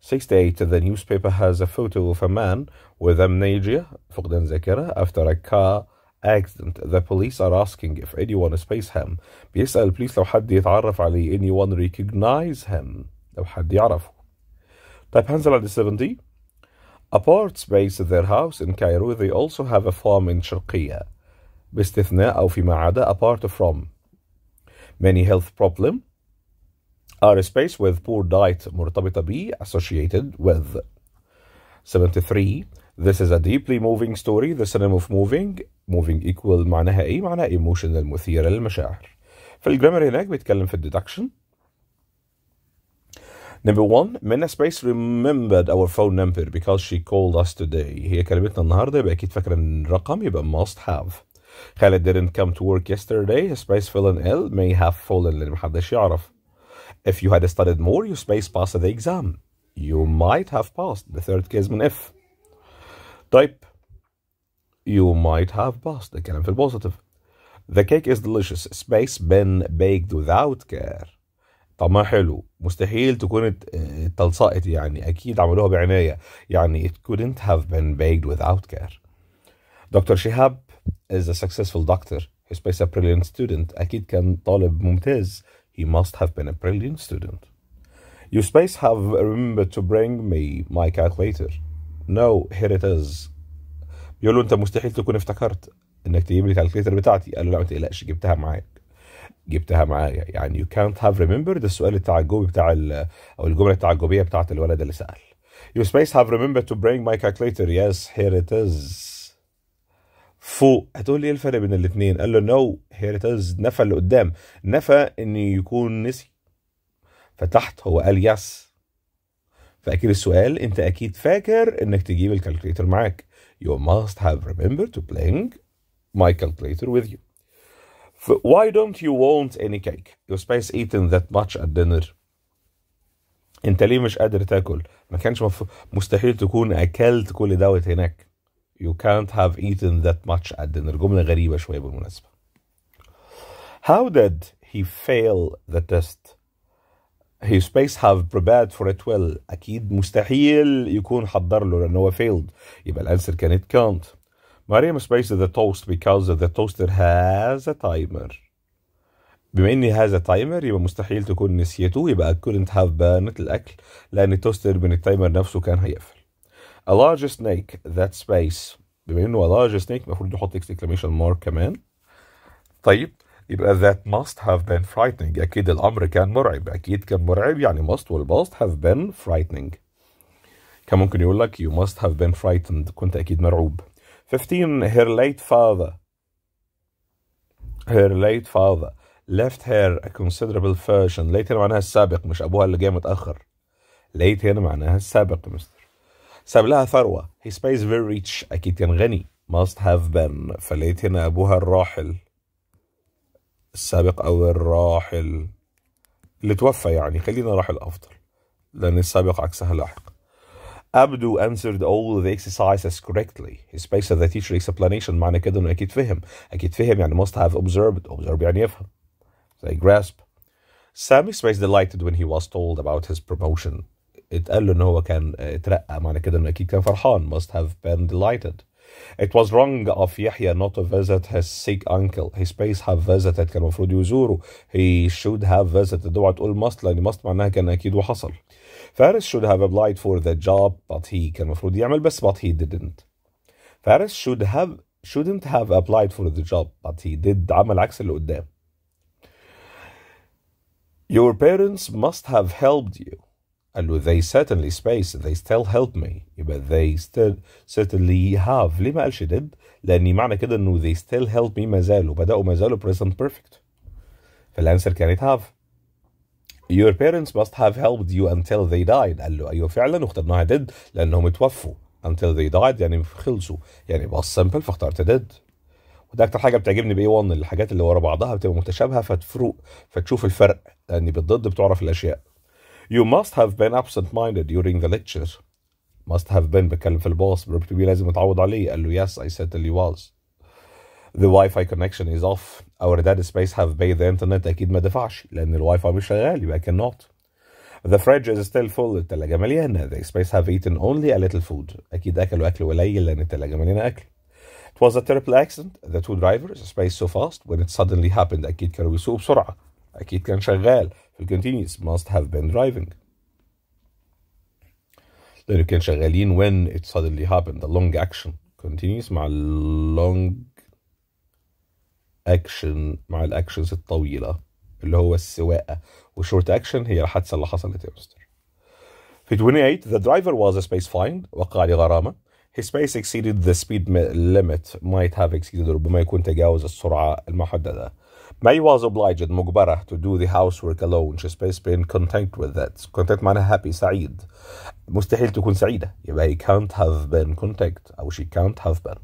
68 the newspaper has a photo of a man with amnesia فقدان ذاكرة after a car accident. The police are asking if anyone spots him. بيسأل البوليس لو حد يتعرف عليه anyone recognize him. لو حد يعرفه. طيب هنزل على 70 Apart space at their house in Cairo, they also have a farm in Sharqiya. باستثناء أو فيما apart from. Many health problems are a space with poor diet مرتبطة به associated with. 73. This is a deeply moving story. The synonym of moving, moving equal معناها ايه؟ معناها emotional مثيرة للمشاعر. في الجرامر هناك بيتكلم في الديدكشن Number one, Minna Space remembered our phone number because she called us today. هي كلمتنا النهاردة باكيد فاكرة الرقم يبقى must have. Khaled didn't come to work yesterday. His space fell ill. May have fallen للي محدش يعرف. If you had studied more, your space passed the exam. You might have passed. The third case من if. Type. You might have passed. الكلام في البوزيتيف. The cake is delicious. Space been baked without care. طب ما حلو مستحيل تكون اتلصقت يعني اكيد عملوها بعنايه يعني it couldn't have been baked without care دكتور شهاب is a successful doctor he's base a brilliant student اكيد كان طالب ممتاز he must have been a brilliant student you space have remembered to bring me my calculator no here it is بيقول له انت مستحيل تكون افتكرت انك تجيب لي الكالكليتر بتاعتي قال له لا ما تقلقش جبتها معايا جبتها معايا يعني يو كانت هاف ريمبرد السؤال التعجبي بتاع او الجمله التعجبيه بتاعت الولد اللي سال يو سبيس هاف ريمبر تو برينج ماي كالكليتر يس هير ات از فوق هتقول لي ايه الفرق بين الاثنين قال له نو هير ات از نفى اللي قدام نفى ان يكون نسي فتحت هو قال يس فاكيد السؤال انت اكيد فاكر انك تجيب الكالكليتر معاك يو ماست هاف ريمبر تو برينج ماي كالكليتر وذ يو Why don't you want any cake? Your space eaten that much at dinner. انت ليه مش قادر تاكل؟ ما كانش مف... مستحيل تكون اكلت كل دوت هناك. You can't have eaten that much at dinner. جملة غريبة شوية بالمناسبة. How did he fail the test? his space have prepared for it well اكيد مستحيل يكون حضر له لان failed يبقى الانسر كانت can't مريم سبيس ذا toast because the toaster has a timer بما ان هذا تايمر يبقى مستحيل تكون نسيته يبقى couldn't have بانت الاكل لان التوستر من التايمر نفسه كان هيقفل a large snake that space بما انه a large snake المفروض نحط exclamation mark كمان طيب يبقى that must have been frightening اكيد الامر كان مرعب اكيد كان مرعب يعني must must have been frightening كان ممكن يقول لك you must have been frightened كنت اكيد مرعوب 15. Her late father. Her late father left her a considerable fortune. late هنا معناها السابق مش أبوها اللي جاي متأخر. late هنا معناها السابق مستر. ساب لها ثروة. His space very rich. أكيد كان غني. must have been. فليت هنا أبوها الراحل. السابق أو الراحل. اللي توفى يعني خلينا راحل أفضل. لأن السابق عكسها لاحق. Abdu answered all the exercises correctly. His of the teacher's explanation معنى كده انه اكيد فهم. اكيد him. يعني must have observed. Observe يعني يفهم. They grasp. Sami's face delighted when he was told about his promotion. It له ان هو كان اترقى Must have been delighted. It was wrong of Yahya not to visit his sick uncle. His face have visited He should have visited. اوعى تقول must لان must معناها كان اكيد وحصل. Faris should have applied for the job but he كان المفروض يعمل بس but he didn't Faris should have shouldn't have applied for the job but he did عمل عكس اللي قدام Your parents must have helped you قال له they certainly space they still help me يبقى they still certainly have ليه ما قالش did لان معنى كده انه they still help me ما زالوا بدأوا ما زالوا present perfect فالانسر كانت have your parents must have helped you until they died قال له ايوه فعلا واخترناها did لانهم اتوفوا until they died يعني خلصوا يعني بس simple فاخترت did وده اكتر حاجه بتعجبني باي 1 الحاجات اللي ورا بعضها بتبقى متشابهه فتفرق فتشوف الفرق لان بالضد بتعرف الاشياء You must have been absent-minded during the lecture. Must have been بتكلم في الباص بيقول لازم اتعود عليه قال له yes I certainly was. the واي فاي كونكشن از اوف اور داد سبيس هاف باي the انترنت اكيد ما دفعش لان الواي فاي مش شغال يبقى كان نوت The fridge is still full التلاجة مليانة The space have eaten only a little food أكيد أكلوا أكل قليل لأن التلاجة مليانة أكل It was a terrible accident The two drivers space so fast when it suddenly happened أكيد كانوا بيسوقوا بسرعة أكيد كان شغال في continuous must have been driving لأنه كان شغالين when it suddenly happened the long action continuous مع long اكشن مع الاكشنز الطويله اللي هو السواقه والشورت اكشن هي الحادثه اللي حصلت يا في 28 the driver was a space find وقع لي غرامه his space exceeded the speed limit might have exceeded ربما يكون تجاوز السرعه المحدده May was obliged مجبرة to do the housework alone she's space being content with that content معناها happy سعيد مستحيل تكون سعيدة يبقى he can't have been content أو she can't have been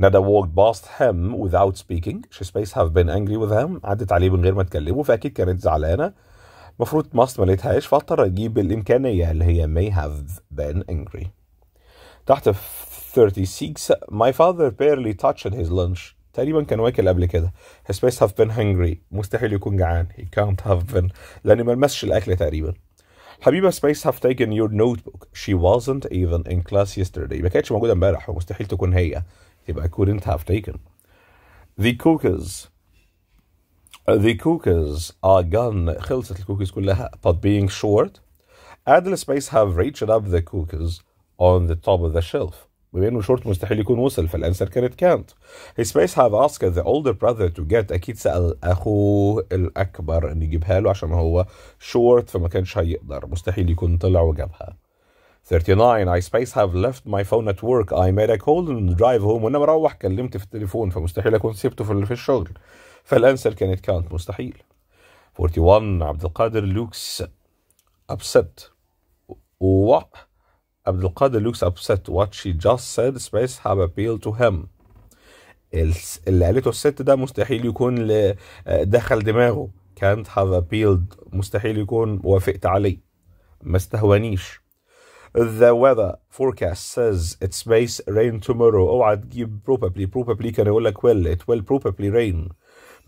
ندى walked past him without speaking she space have been angry with him عدت عليه من غير ما تكلمه فأكيد كانت زعلانة المفروض must ما لقيتهاش فاضطر أجيب الإمكانية اللي هي may have been angry تحت 36 my father barely touched his lunch تقريبا كان واكل قبل كده his face have been hungry مستحيل يكون جعان he can't have been لأن ما لمسش الأكل تقريبا حبيبة سبيس have taken your notebook she wasn't even in class yesterday ما كانتش موجودة امبارح ومستحيل تكون هي يبقى couldn't have taken the cookies the cookies are gone خلصت الكوكيز كلها but being short addle space have reached up the cookies on the top of the shelf بما انه شورت مستحيل يكون وصل فالانسر كانت كانت his space have asked the older brother to get اكيد سال اخوه الاكبر ان يجيبها له عشان هو شورت فما كانش هيقدر مستحيل يكون طلع وجابها 39 I space have left my phone at work I made a call and drive home وانا مروح كلمت في التليفون فمستحيل اكون سبته في في الشغل فالانسر كانت كانت مستحيل 41 عبد القادر لوكس upset و عبد القادر لوكس upset what she just said space have appealed to him اللي قالته الست ده مستحيل يكون دخل دماغه can't have appealed مستحيل يكون وافقت عليه ما استهونيش The weather forecast says it's may rain tomorrow Oh, I'd give probably probably I يقول لك will it will probably rain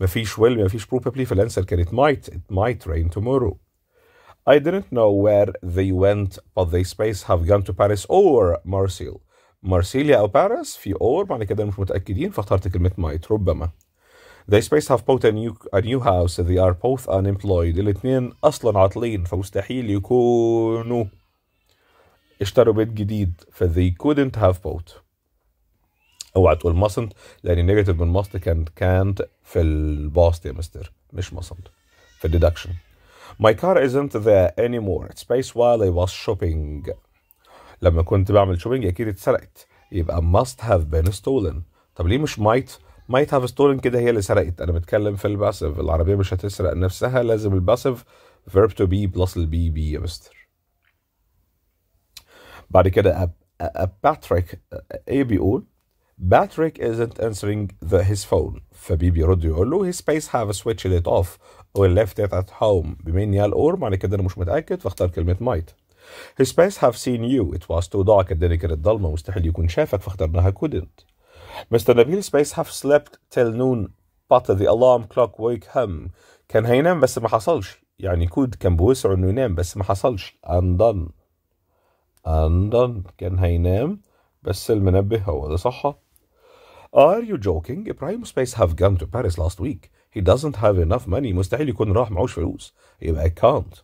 مفيش will مفيش probably For answer, can it might it might rain tomorrow I didn't know where they went but they space have gone to Paris or Marseille مارسيليا أو Paris, في or, بعد كده مش متأكدين فاخترت كلمة might ربما They space have bought a new, a new house they are both unemployed الاتنين أصلا عاطلين فمستحيل يكونوا اشتروا بيت جديد ف they couldn't have bought اوعى تقول mustn't لان النيجاتيف من must كان can't في الباست يا مستر مش mustn't في الديدكشن My car isn't there anymore. It's space while I was shopping. لما كنت بعمل شوبينج اكيد اتسرقت يبقى must have been stolen. طب ليه مش might might have stolen كده هي اللي سرقت انا بتكلم في الباسيف العربيه مش هتسرق نفسها لازم الباسيف verb to be بلس البي بي يا مستر بعد كده باتريك ايه بيقول باتريك isn't answering the his phone فبي بيرد يقول له his space have switched it off or left it at home بمين يال الاور معنى كده انا مش متاكد فاختار كلمه مايت his space have seen you it was too dark الدنيا كانت الضلمة مستحيل يكون شافك فاخترناها couldn't مستر نبيل سبيس هاف سلبت تيل نون but the alarm clock wake him كان هينام بس ما حصلش يعني كود كان بوسعه انه ينام بس ما حصلش and done أندن كان هينام بس المنبه هو اللي صحى Are you joking? Primus Space have gone to Paris last week. He doesn't have enough money. مستحيل يكون راح معوش فلوس. يبقى can't.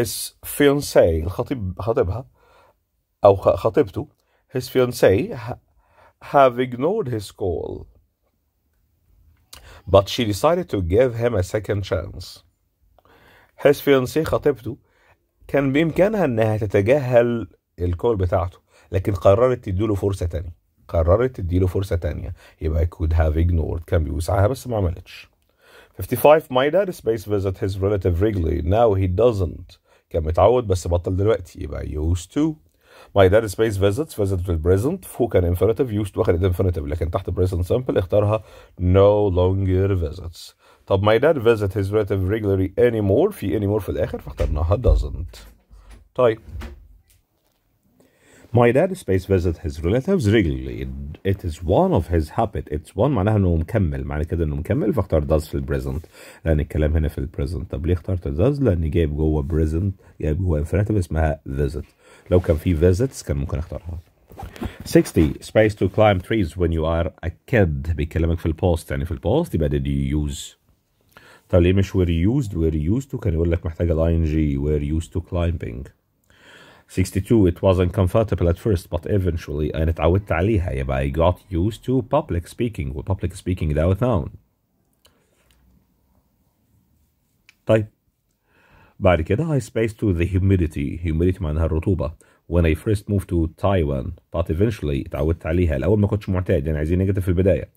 His fiancée الخطيب خطيبها أو خطيبته his fiancée have ignored his call. But she decided to give him a second chance. His fiancée خطيبته كان بإمكانها إنها تتجاهل الكول بتاعته لكن قررت تديله فرصه تانية قررت تديله فرصه تانية يبقى could have ignored كان بيوسعها بس ما عملتش 55 my dad space visit his relative regularly now he doesn't كان متعود بس بطل دلوقتي يبقى used to my dad space visits visit with present فو كان infinitive used واخد infinitive لكن تحت present simple اختارها no longer visits طب my dad visit his relative regularly anymore في anymore في الاخر فاخترناها doesn't طيب My dad space visits his relatives regularly. It is one of his habit. It's one معناها انه مكمل معنى كده انه مكمل فاختار does في البريزنت لان الكلام هنا في البريزنت طب ليه اخترت does؟ لاني جايب جوه بريزنت جايب جوه infinitive اسمها visit لو كان في visits كان ممكن اختارها 60 space to climb trees when you are a kid بيكلمك في البوست يعني في البوست يبقى did you use طب ليه مش were used were used to كان يقول لك محتاج ال ing were used to climbing 62 it was uncomfortable at first but eventually انا اتعودت عليها يبقى I got used to public speaking و public speaking ده noun طيب بعد كده I spaced to the humidity humidity معناها الرطوبة when I first moved to Taiwan but eventually اتعودت عليها الأول ما كنتش معتاد يعني عايزين نيجاتيف في البداية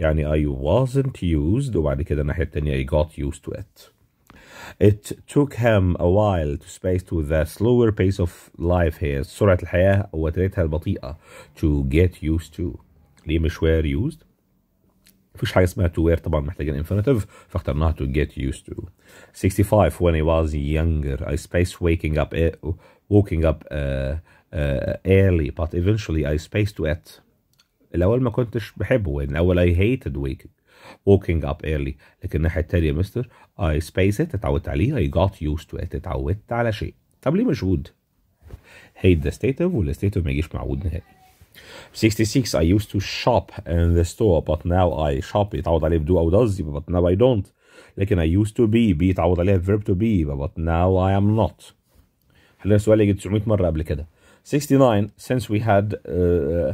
يعني I wasn't used وبعد كده الناحية التانية I got used to it it took him a while to space to the slower pace of life here سرعة الحياة وترتها البطيئة to get used to ليه مش were used؟ مفيش حاجة اسمها to wear طبعا محتاجين infinitive فاخترناها to get used to 65 when I was younger I spaced waking up waking up uh, uh, early but eventually I spaced to it الأول ما كنتش بحبه الأول I hated waking ووكينج اب ايرلي لكن الناحيه التانيه مستر اي سبيس ات اتعودت عليه اي جات يوز تو ات اتعودت على شيء طب ليه مشهود؟ هيت ذا ستيتيف والستيتيف ما يجيش معود نهائي 66 I used to shop in the store but now I shop يتعود عليه بدو أو does but now I don't لكن I used to be be يتعود عليها verb to be but now I am not حلينا السؤال يجي 900 مرة قبل كده 69 since we had uh,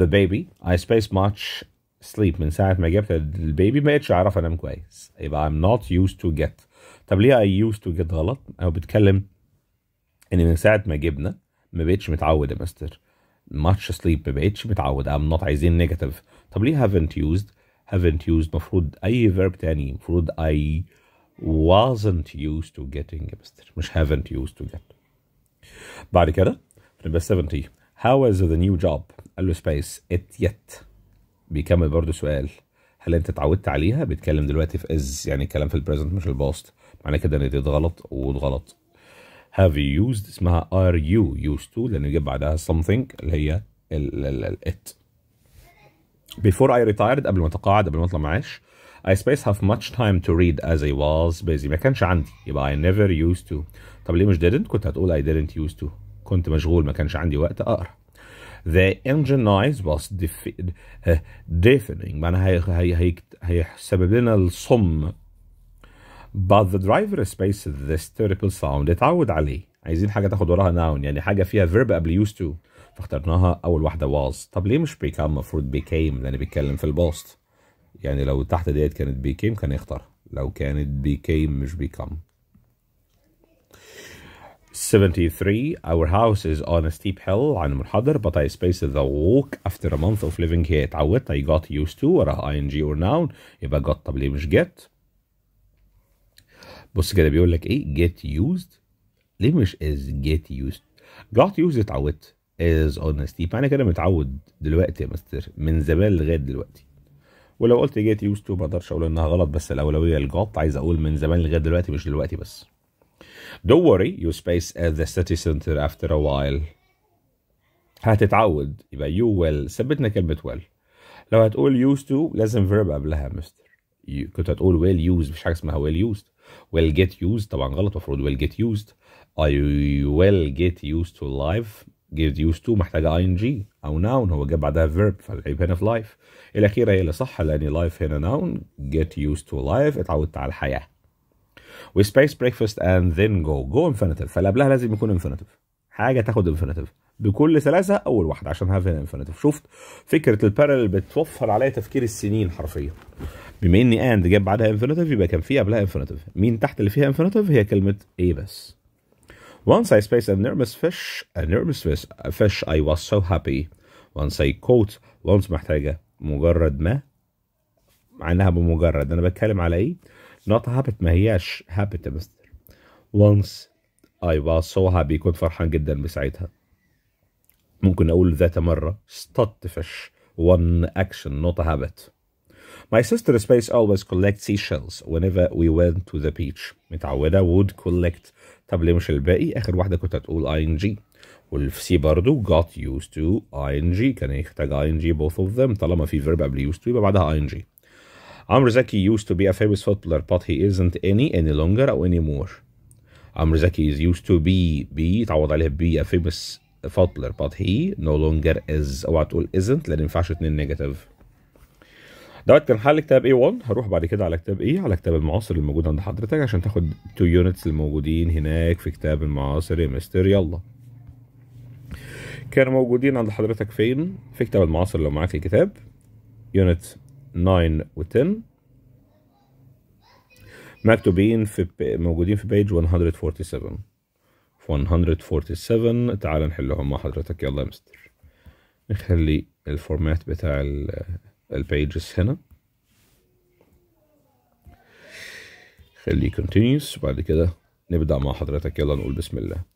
the baby I spaced much sleep من ساعه ما جبت البيبي ما بقتش اعرف انام كويس يبقى I'm not used to get طب ليه I used to get غلط؟ أو بتكلم إن من ساعة ما جبنا ما بقتش متعود يا مستر much sleep ما بقتش متعود I'm not عايزين نيجاتيف طب ليه haven't used؟ haven't used مفروض أي verb تاني المفروض I wasn't used to getting يا مستر مش haven't used to get بعد كده في نمبر 70 How is the new job؟ قال له space it yet بيكمل برضو سؤال هل انت اتعودت عليها بيتكلم دلوقتي في از يعني كلام في البريزنت مش الباست معنى كده ان دي غلط وغلط have you used اسمها are you used to لانه يجيب بعدها something اللي هي ال ال ال it before I retired قبل ما اتقاعد قبل ما اطلع معاش I space have much time to read as I was busy ما كانش عندي يبقى I never used to طب ليه مش didn't كنت هتقول I didn't used to كنت مشغول ما كانش عندي وقت اقرا The engine noise was eh, deafening معناها هي هيسبب لنا الصم But the driver space this terrible sound اتعود عليه عايزين حاجة تاخد وراها noun يعني حاجة فيها verb قبل used to فاخترناها أول واحدة was طب ليه مش become المفروض became لأن بيتكلم في الباست يعني لو تحت ديت كانت became كان يختار لو كانت became مش become 73. Our house is on a steep hill عن المنحدر but I spaced the walk after a month of living here. اتعودت I got used to وراها ing or noun يبقى got طب ليه مش get؟ بص كده بيقول لك ايه get used ليه مش is get used؟ got used اتعودت is on a steep معنى كده متعود دلوقتي يا مستر من زمان لغايه دلوقتي. ولو قلت get used to ما اقدرش اقول انها غلط بس الاولويه لجوت عايز اقول من زمان لغايه دلوقتي مش دلوقتي بس. Don't worry, you will space at the city center after a while. هتتعود يبقى you will ثبتنا كلمة will لو هتقول used to لازم verb قبلها يا مستر كنت هتقول will use مفيش حاجة اسمها will used will get used طبعا غلط المفروض will get used I will get used to life get used to محتاجة ing أو noun هو جاب بعدها verb فالعيب هنا في life الأخيرة هي اللي صح لأن life هنا noun get used to life اتعودت على الحياة وسبيس بريكفاست اند ذن جو جو انفينيتيف فاللي قبلها لازم يكون انفينيتيف حاجه تاخد انفينيتيف بكل سلاسه اول واحده عشان هاف انفينيتيف شفت فكره البارل بتوفر عليا تفكير السنين حرفيا بما اني اند جاب بعدها انفينيتيف يبقى كان في قبلها انفينيتيف مين تحت اللي فيها انفينيتيف هي كلمه ايه بس Once I spaced a nervous fish, a nervous fish, a fish, I was so happy. Once I caught, once محتاجة مجرد ما معناها بمجرد أنا بتكلم على إيه؟ not habit ما هياش habit يا مستر once I was so happy كنت فرحان جدا بساعتها ممكن أقول ذات مرة stutfish one action not a habit My sister space always collects seashells whenever we went to the beach متعودة would collect طب ليه مش الباقي آخر واحدة كنت هتقول ing والفسي برضو got used to ing كان يحتاج ing both of them طالما في verb قبل used to يبقى بعدها ing عمرو زكي used to be a famous footballer but he isn't any any longer أو anymore عمرو زكي is used to be be تعوض عليها be a famous footballer but he no longer is اوعى تقول isn't لأن ما ينفعش اتنين نيجاتيف دوت كان حل كتاب A1 هروح بعد كده على كتاب A على كتاب المعاصر الموجود عند حضرتك عشان تاخد تو يونتس الموجودين هناك في كتاب المعاصر يا مستر يلا كانوا موجودين عند حضرتك فين في كتاب المعاصر لو معاك الكتاب يونت 9 و10 مكتوبين في موجودين في بيج 147 في 147 تعال نحلهم مع حضرتك يلا يا مستر نخلي الفورمات بتاع البيجز هنا خليه continuous وبعد كده نبدأ مع حضرتك يلا نقول بسم الله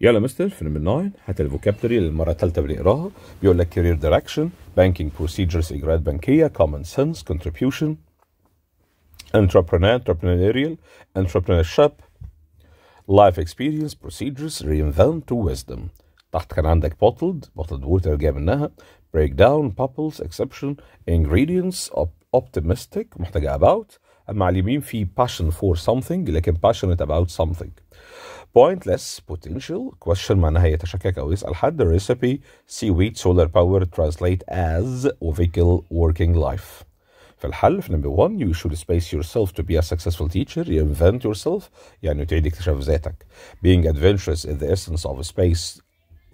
يلا مستر فيلم الناين 9 حتى الفوكابتري للمره الثالثه بنقراها بيقول لك كارير دايركشن بانكينج بروسيجرز اجراءات بنكيه كومن سنس كونتريبيوشن انتربرنور انتربرنوريال انتربرنور شيب لايف اكسبيرينس بروسيجرز reinvent تو ويزدم تحت كان عندك بوتلد بوتلد ووتر جاي منها بريك داون بابلز اكسبشن انجريدينتس اوبتيمستيك محتاجه اباوت اما على اليمين في باشن فور سمثينج لكن باشنت اباوت سمثينج pointless potential question معناها يتشكك أو يسأل حد recipe seaweed solar power translate as vehicle working life في الحل في number one you should space yourself to be a successful teacher reinvent yourself يعني تعيد اكتشاف ذاتك being adventurous is the essence of space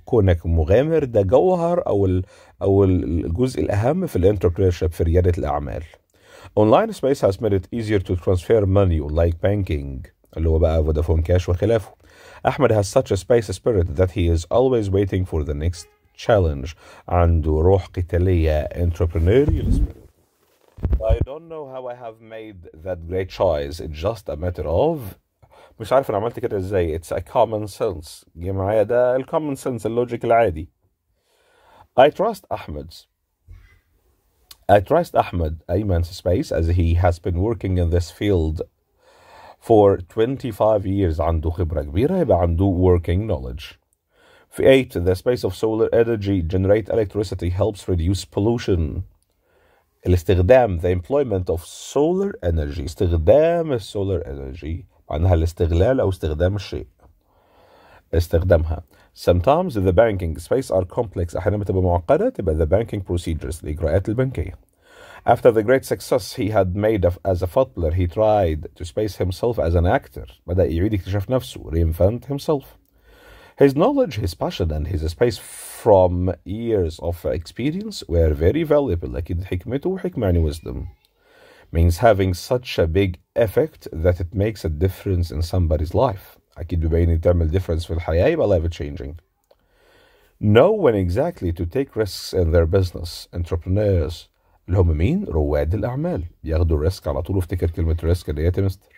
كونك مغامر ده جوهر أو ال أو الجزء الأهم في الانتربرينشيب في ريادة الأعمال Online space has made it easier to transfer money like banking اللي هو بقى فودافون كاش وخلافه Ahmed has such a space spirit that he is always waiting for the next challenge. And روح قتالية entrepreneurial spirit. I don't know how I have made that great choice. It's just a matter of مش عارف انا عملت كده ازاي. It's a common sense. جه معايا ده الكومن سنس اللوجيك العادي. I trust Ahmed's I trust Ahmed Ayman's space as he has been working in this field for 25 years عنده خبرة كبيرة يبقى عنده working knowledge في 8 the space of solar energy generate electricity helps reduce pollution الاستخدام the employment of solar energy استخدام السولار energy معناها الاستغلال أو استخدام الشيء استخدامها sometimes the banking space are complex أحيانا بتبقى معقدة تبقى the banking procedures الإجراءات البنكية After the great success he had made as a fiddler, he tried to space himself as an actor. بدأ يعيد اكتشاف نفسه, reinvent himself. His knowledge, his passion, and his space from years of experience were very valuable. لكن حكمته وحكمة يعني wisdom means having such a big effect that it makes a difference in somebody's life. أكيد بما إني تعمل difference في الحياة يبقى life changing. Know when exactly to take risks in their business. Entrepreneurs اللي هم مين؟ رواد الاعمال ياخدوا الريسك على طول وافتكر كلمه ريسك اللي هي مستر.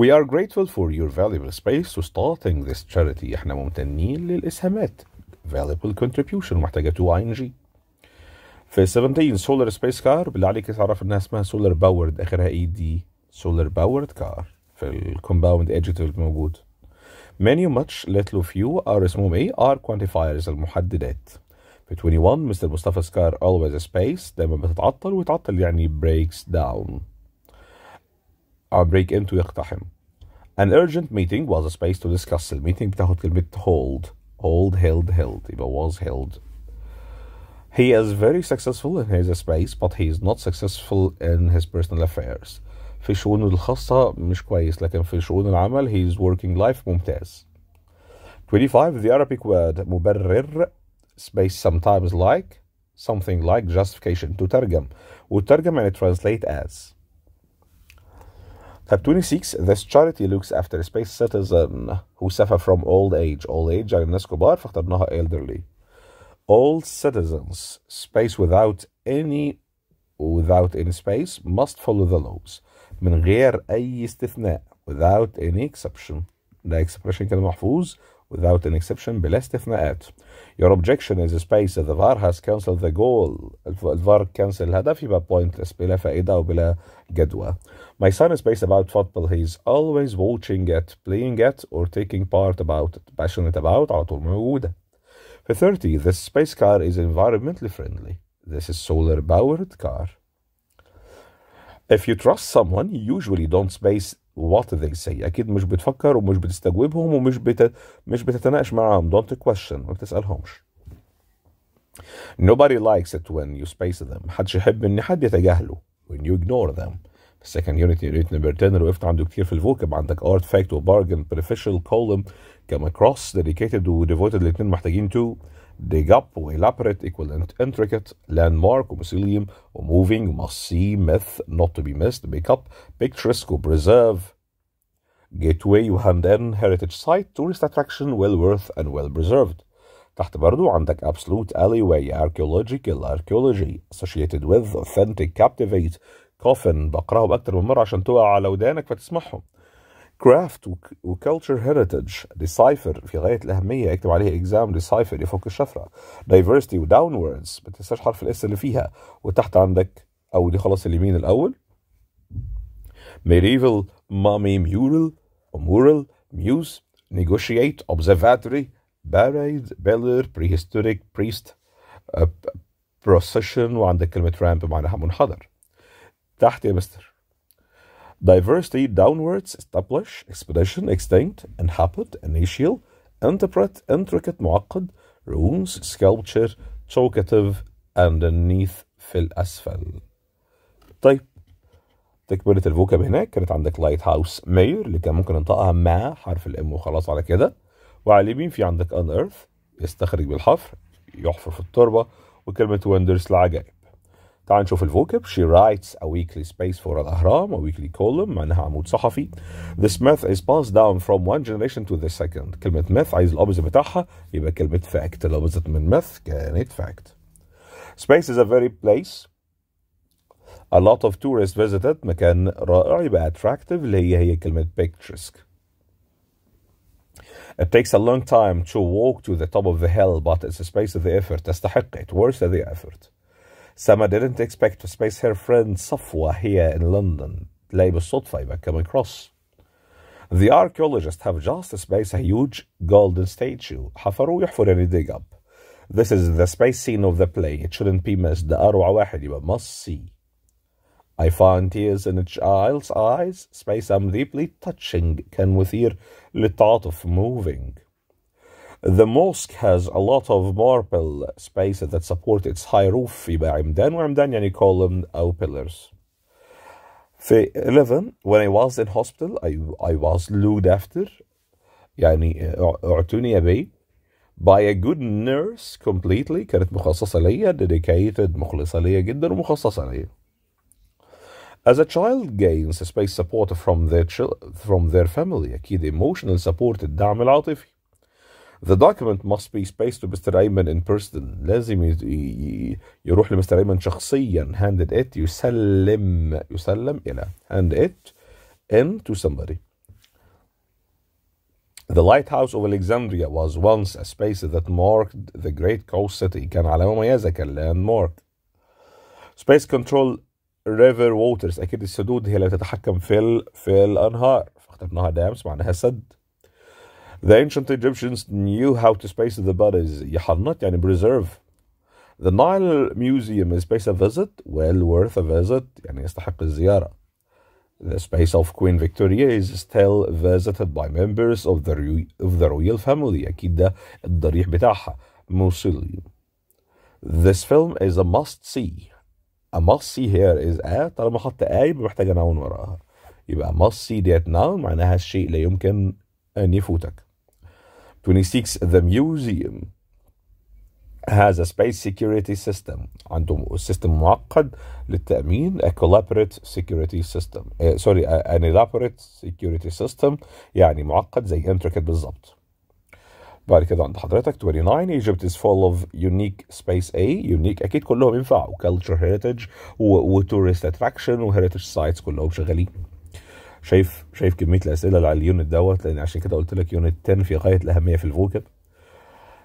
We are grateful for your valuable space to starting this charity. احنا ممتنين للاسهامات. Valuable contribution محتاجه تو اي ان جي. في 17 سولار سبيس كار بالله عليك تعرف انها اسمها سولار باورد اخرها اي دي سولار باورد كار في الكومباوند ادجكتيف موجود. Many much little few are اسمهم ايه؟ are quantifiers المحددات. في 21 مستر مصطفى سكار always a space دايما بتتعطل ويتعطل يعني breaks down or break into يقتحم An urgent meeting was a space to discuss the الميتنج بتاخد كلمة hold hold held held يبقى was held He is very successful in his space but he is not successful in his personal affairs في شؤونه الخاصة مش كويس لكن في شؤون العمل he is working life ممتاز 25 the Arabic word مبرر space sometimes like something like justification to targum targum, and translate as Type 26 This charity looks after space citizens who suffer from old age old age elderly All citizens space without any without any space must follow the laws without any exception The expression كلمة محفوظ without an exception بلا استثناءات your objection is a space that the VAR has cancelled the goal VAR cancelled الهدف يبقى pointless بلا فائدة My son is based about football he is always watching it playing it or taking part about it passionate about على طول موجودة في 30 this space car is environmentally friendly this is solar powered car If you trust someone, you usually don't space what they say اكيد مش بتفكر ومش بتستجوبهم ومش بت... مش بتتناقش معاهم don't question ما بتسالهمش nobody likes it when you space them محدش يحب ان حد يتجاهله when you ignore them second unit unit number 10 اللي وقفت عنده كتير في الفوكب عندك artifact bargain beneficial column come across dedicated و devoted الاثنين محتاجين to dig up or elaborate equivalent intricate landmark o or moving you must see myth not to be missed make up picturesque or preserve gateway Yuhandan heritage site tourist attraction well worth and well preserved تحت برضو عندك absolute alleyway archaeological archaeology associated with authentic captivate coffin بقراهم اكتر من مره عشان تقع على ودانك فتسمعهم كرافت وكالتشر هيريتج ديسايفر في غايه الاهميه اكتب عليها اكزام ديسايفر يفك الشفره دايفرستي وداونوردز ما تنساش حرف الاس اللي فيها وتحت عندك او دي خلاص اليمين الاول medieval مامي ميورال امورال ميوز نيغوشييت observatory باريد بيلر prehistoric بريست uh, وعندك كلمه رامب معناها منحدر تحت يا مستر diversity downwards, establish, expedition, extinct, inhabit, initial, interpret, intricate, معقد, runes, sculpture, talkative, underneath, في الأسفل. طيب تكملة الفوكاب هناك كانت عندك لايت هاوس ماير اللي كان ممكن انطقها مع حرف الام وخلاص على كده وعلى اليمين في عندك ان ايرث يستخرج بالحفر يحفر في التربة وكلمة وندرس العجائب تعال نشوف الفوكب she writes a weekly space for الأهرام a weekly column معناها عمود صحفي this myth is passed down from one generation to the second كلمة myth عايز الأوبز بتاعها يبقى كلمة fact الأوبزيت من myth كانت fact space is a very place a lot of tourists visited مكان رائع يبقى attractive اللي هي هي كلمة picturesque It takes a long time to walk to the top of the hill, but it's a space of the effort. تستحق it. Worth the effort. Sama didn't expect to space her friend Safwa here in London. تلاقي بالصدفة يبقى come across. The archaeologists have just spaced a huge golden statue. حفروا for any dig up. This is the space scene of the play. It shouldn't be missed. The أروع واحد يبقى must see. I find tears in a child's eyes. Space I'm deeply touching can thought of moving. The mosque has a lot of marble spaces that support its high roof يبقى عمدان وعمدان يعني column أو pillars. في 11 when I was in hospital I, I was looked after uh, by a good nurse completely كانت مخصصة dedicated جدا ومخصصة As a child gains space support from their, from their family أكيد emotional support الدعم العاطفي the document must be spaced to Mr. Ayman in person لازم يروح لمستر أيمن شخصيا hand it يسلم يسلم إلى hand it in to somebody The lighthouse of Alexandria was once a space that marked the great coast city كان علامة مميزة كاللاندمارك Space control river waters أكيد السدود هي اللي تتحكم في ال في الأنهار فاخترناها دامس معناها سد the ancient Egyptians knew how to space the bodies, يحنط يعني preserve. The Nile Museum is space a visit, well worth a visit, يعني يستحق الزيارة. The space of Queen Victoria is still visited by members of the, of the royal family, أكيد ده الضريح بتاعها, موصلي. This film is a must see. A must see here is A طالما حط A يبقى محتاج أنون وراها. يبقى must see ديت noun معناها الشيء لا يمكن أن يفوتك. 26. The museum has a space security system عندهم system معقد للتأمين a collaborate security system uh, sorry an elaborate security system يعني معقد زي intricate بالضبط. بعد كده عند حضرتك 29 Egypt is full of unique space A unique أكيد كلهم ينفعوا culture heritage و, و tourist attraction و heritage sites كلهم شغالين شايف شايف كميه الاسئله اللي على اليونت دوت لان عشان كده قلت لك يونت 10 في غايه الاهميه في الفوكب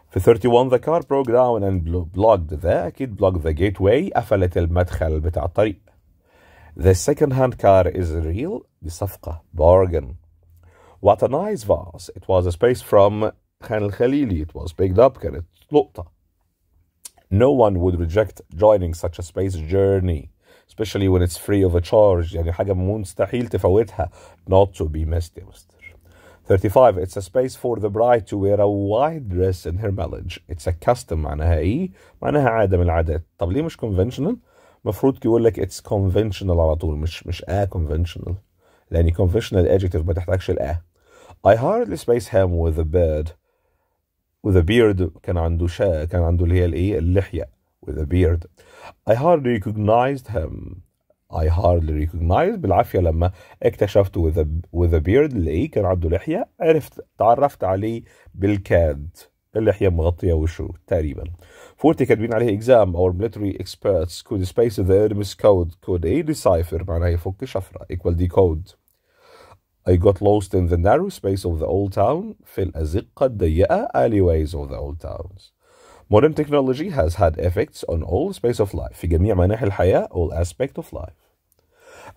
في 31 the car broke down and blocked the اكيد blocked the gateway قفلت المدخل بتاع الطريق the second hand car is real دي bargain what a nice vase it was a space from خان الخليلي it was picked up كانت لقطه no one would reject joining such a space journey especially when it's free of a charge يعني حاجة مستحيل تفوتها not to be missed يا مستر 35 it's a space for the bride to wear a white dress in her marriage it's a custom معناها ايه معناها عادة من العادات طب ليه مش conventional مفروض يقول لك it's conventional على طول مش مش a conventional لان conventional adjective ما تحتاجش ال a I hardly space him with a beard with a beard كان عنده شا كان عنده اللي هي الايه اللحية. with a beard. I hardly recognized him. I hardly recognized بالعافية لما اكتشفته with a, with a beard لقيه كان عنده لحية عرفت تعرفت عليه بالكاد اللحية مغطية وشه تقريبا. 40 كاتبين عليه exam our military experts could space the enemy's code code A decipher معناها يفك شفرة equal decode. I got lost in the narrow space of the old town في الأزقة الضيقة alleyways of the old towns. Modern technology has had effects on all space of life في جميع مناحي الحياة all aspect of life.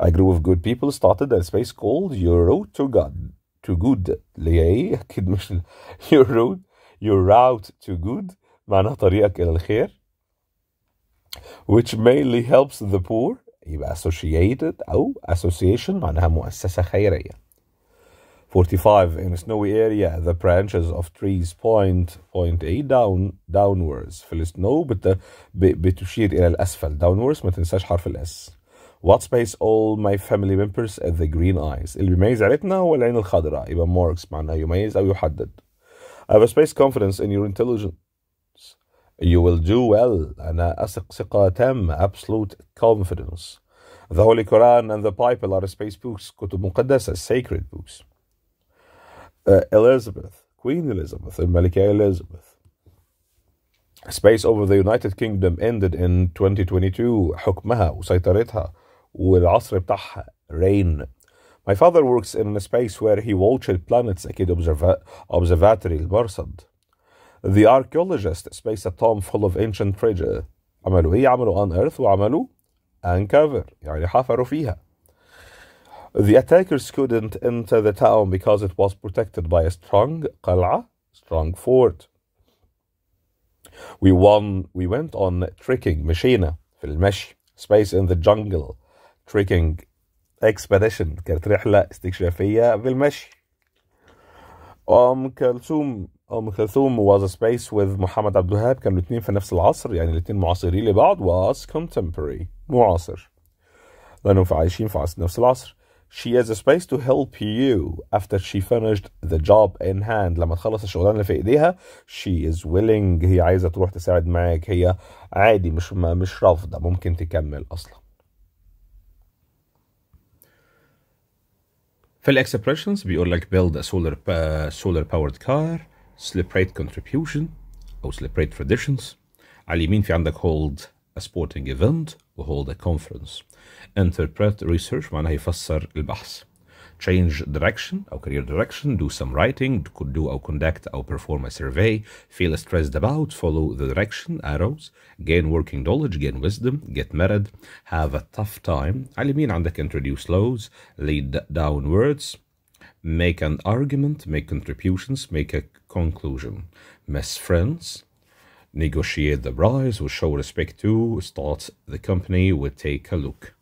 A group of good people started a space called Your Road to God to Good اللي هي أكيد مش Your Road Your Route to Good معناها طريقك إلى الخير which mainly helps the poor يبقى associated أو association معناها مؤسسة خيرية 45 in a snowy area the branches of trees point point A down downwards في السنو بت, بتشير إلى الأسفل downwards ما تنساش حرف الاس What space all my family members at the green eyes اللي بيميز عيلتنا هو العين الخضراء يبقى marks معناها يميز أو يحدد I have a space confidence in your intelligence You will do well أنا أثق ثقة تامة absolute confidence The Holy Quran and the Bible are space books كتب مقدسة sacred books uh, Elizabeth, Queen Elizabeth, and Malika Elizabeth. Space over the United Kingdom ended in 2022 حكمها وسيطرتها والعصر بتاعها reign. My father works in a space where he watched planets أكيد observa observatory المرصد. The archaeologist space a tomb full of ancient treasure. عملوا ايه؟ عملوا unearth وعملوا uncover يعني حفروا فيها. The attackers couldn't enter the town because it was protected by a strong qal'a, strong fort. We, won, we went on trekking, machine, filmesh, space in the jungle, trekking expedition كانت رحلة استكشافية بالمشي. أم كلثوم أم كلثوم was a space with Muhammad Abdul Hab. كانوا الاثنين في نفس العصر يعني الاثنين معاصرين لبعض was contemporary معاصر لأنهم عايشين في نفس العصر she has a space to help you after she finished the job in hand لما تخلص الشغلان اللي في ايديها she is willing هي عايزة تروح تساعد معاك هي عادي مش مش رافضة ممكن تكمل اصلا في الاكسبريشنز بيقول لك build a solar uh, solar powered car celebrate contribution او celebrate traditions على اليمين في عندك hold a sporting event Hold a conference interpret research معناها يفسر البحث change direction أو career direction do some writing could do أو conduct أو perform a survey feel stressed about follow the direction arrows gain working knowledge gain wisdom get married have a tough time mean, اليمين عندك introduce laws lead downwards make an argument make contributions make a conclusion miss friends negotiate the rise, will show respect to, Start the company, will take a look.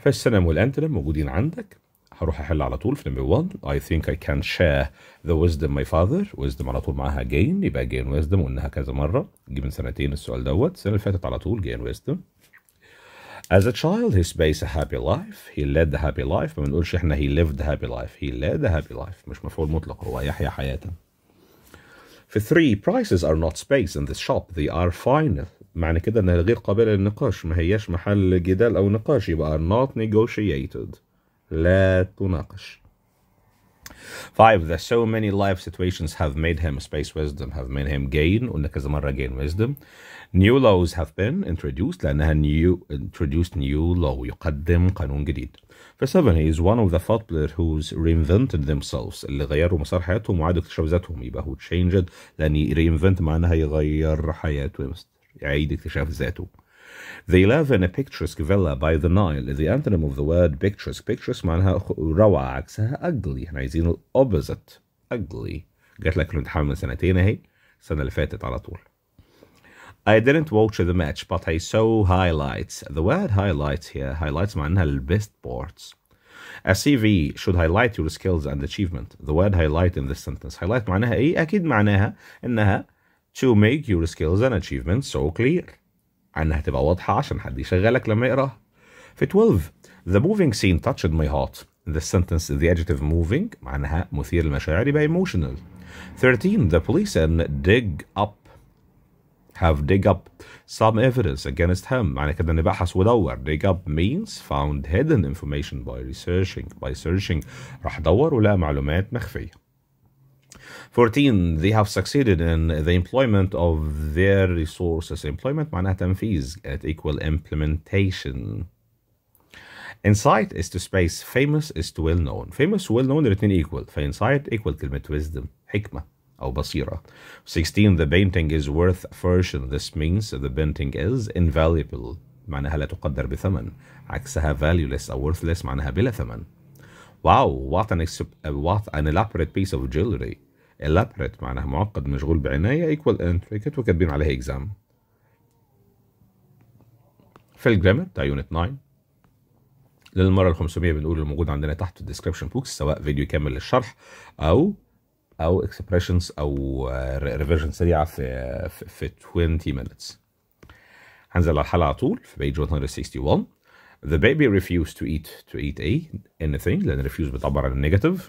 فالسينم والانتنم موجودين عندك هروح احل على طول في نمبر 1 I think I can share the wisdom my father wisdom على طول معها gain يبقى gain wisdom وانها كذا مرة جه من سنتين السؤال دوت السنة اللي فاتت على طول gain wisdom As a child he spaced a happy life he led a happy life ما بنقولش احنا he lived a happy life he led a happy life مش مفعول مطلق هو يحيا حياته for 3 prices are not space in this shop they are fine معنى كده انها غير قابلة للنقاش ما هياش محل جدال او نقاش يبقى not negotiated لا تناقش 5 that so many life situations have made him space wisdom have made him gain قلنا كذا مرة gain wisdom new laws have been introduced لأنها new introduced new law يقدم قانون جديد فيرستابن هي از وان اوف ذا فوت بلاير هوز رينفنتد ذيم سيلفز اللي غيروا مسار حياتهم وعادوا اكتشاف ذاتهم يبقى هو تشينجد لان رينفنت معناها يغير حياته يا مستر يعيد اكتشاف ذاته They live in a picturesque villa by the Nile. The antonym of the word picturesque. Picturesque معناها روعة عكسها ugly. احنا عايزين ال opposite ugly. جات لك الامتحان من سنتين اهي السنة اللي فاتت على طول. I didn't watch the match, but I saw highlights. The word highlights here highlights my best بارتس. A CV should highlight your skills and achievement. The word highlight in this sentence highlight معناها ايه؟ أكيد معناها إنها to make your skills and achievements so clear. عنها تبقى واضحة عشان حد يشغلك لما يقراها. في 12 The moving scene touched my heart. In this sentence the adjective moving معناها مثير المشاعر يبقى emotional. 13 The police and dig up have dig up some evidence against him يعني كده نبحث ودور dig up means found hidden information by researching by searching راح دور ولقى معلومات مخفية 14 they have succeeded in the employment of their resources employment معناها تنفيذ at equal implementation insight is to space famous is to well known famous well known الاثنين equal فinsight equal كلمة wisdom حكمة أو بصيرة 16 the painting is worth a fortune this means the painting is invaluable معناها لا تقدر بثمن عكسها valueless أو worthless معناها بلا ثمن واو wow, what an, what an elaborate piece of jewelry elaborate معناها معقد مشغول بعناية equal intricate وكاتبين عليها exam في الجرامر بتاع يونت 9 للمرة ال 500 بنقول الموجود عندنا تحت في الديسكربشن بوكس سواء فيديو كامل للشرح أو او اكسبريشنز او ريفيجن سريعه في في 20 minutes هنزل على الحلقه على طول في بيج 161 The baby refused to eat to eat a anything لان refuse بتعبر عن negative.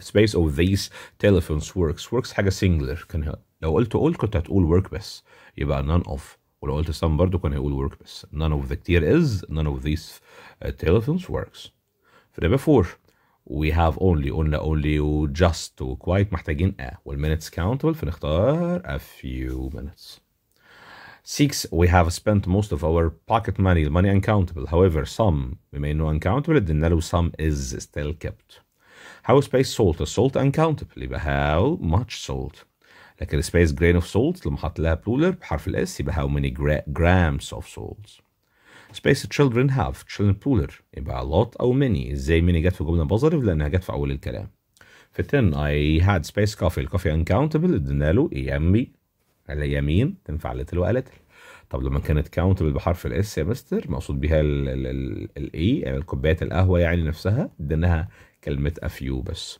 space of these telephones works works حاجه singular كان لو قلت all كنت هتقول work بس يبقى none of ولو قلت some برضو كان هيقول work بس none of the clear is none of these uh, telephones works For number 4 we have only قلنا only و just و quite محتاجين a والminutes countable فنختار a few minutes. 6 we have spent most of our pocket money money uncountable however some may no uncountable ادينا له some is still kept. How space salt salt uncountable يبقى how much salt لكن space grain of salt لما حط لها plural بحرف الاس يبقى how many grams of salt the children have children plural يبقى lot او many ازاي many جت في جمله بوزيتيف لانها جت في اول الكلام في 10 I had space coffee الكوفي uncountable ادينا له يمي على يمين تنفع لتل وقالتل طب لما كانت كاونتبل بحرف الاس يا مستر مقصود بيها الاي يعني كوبايه القهوه يعني نفسها اديناها كلمه افيو بس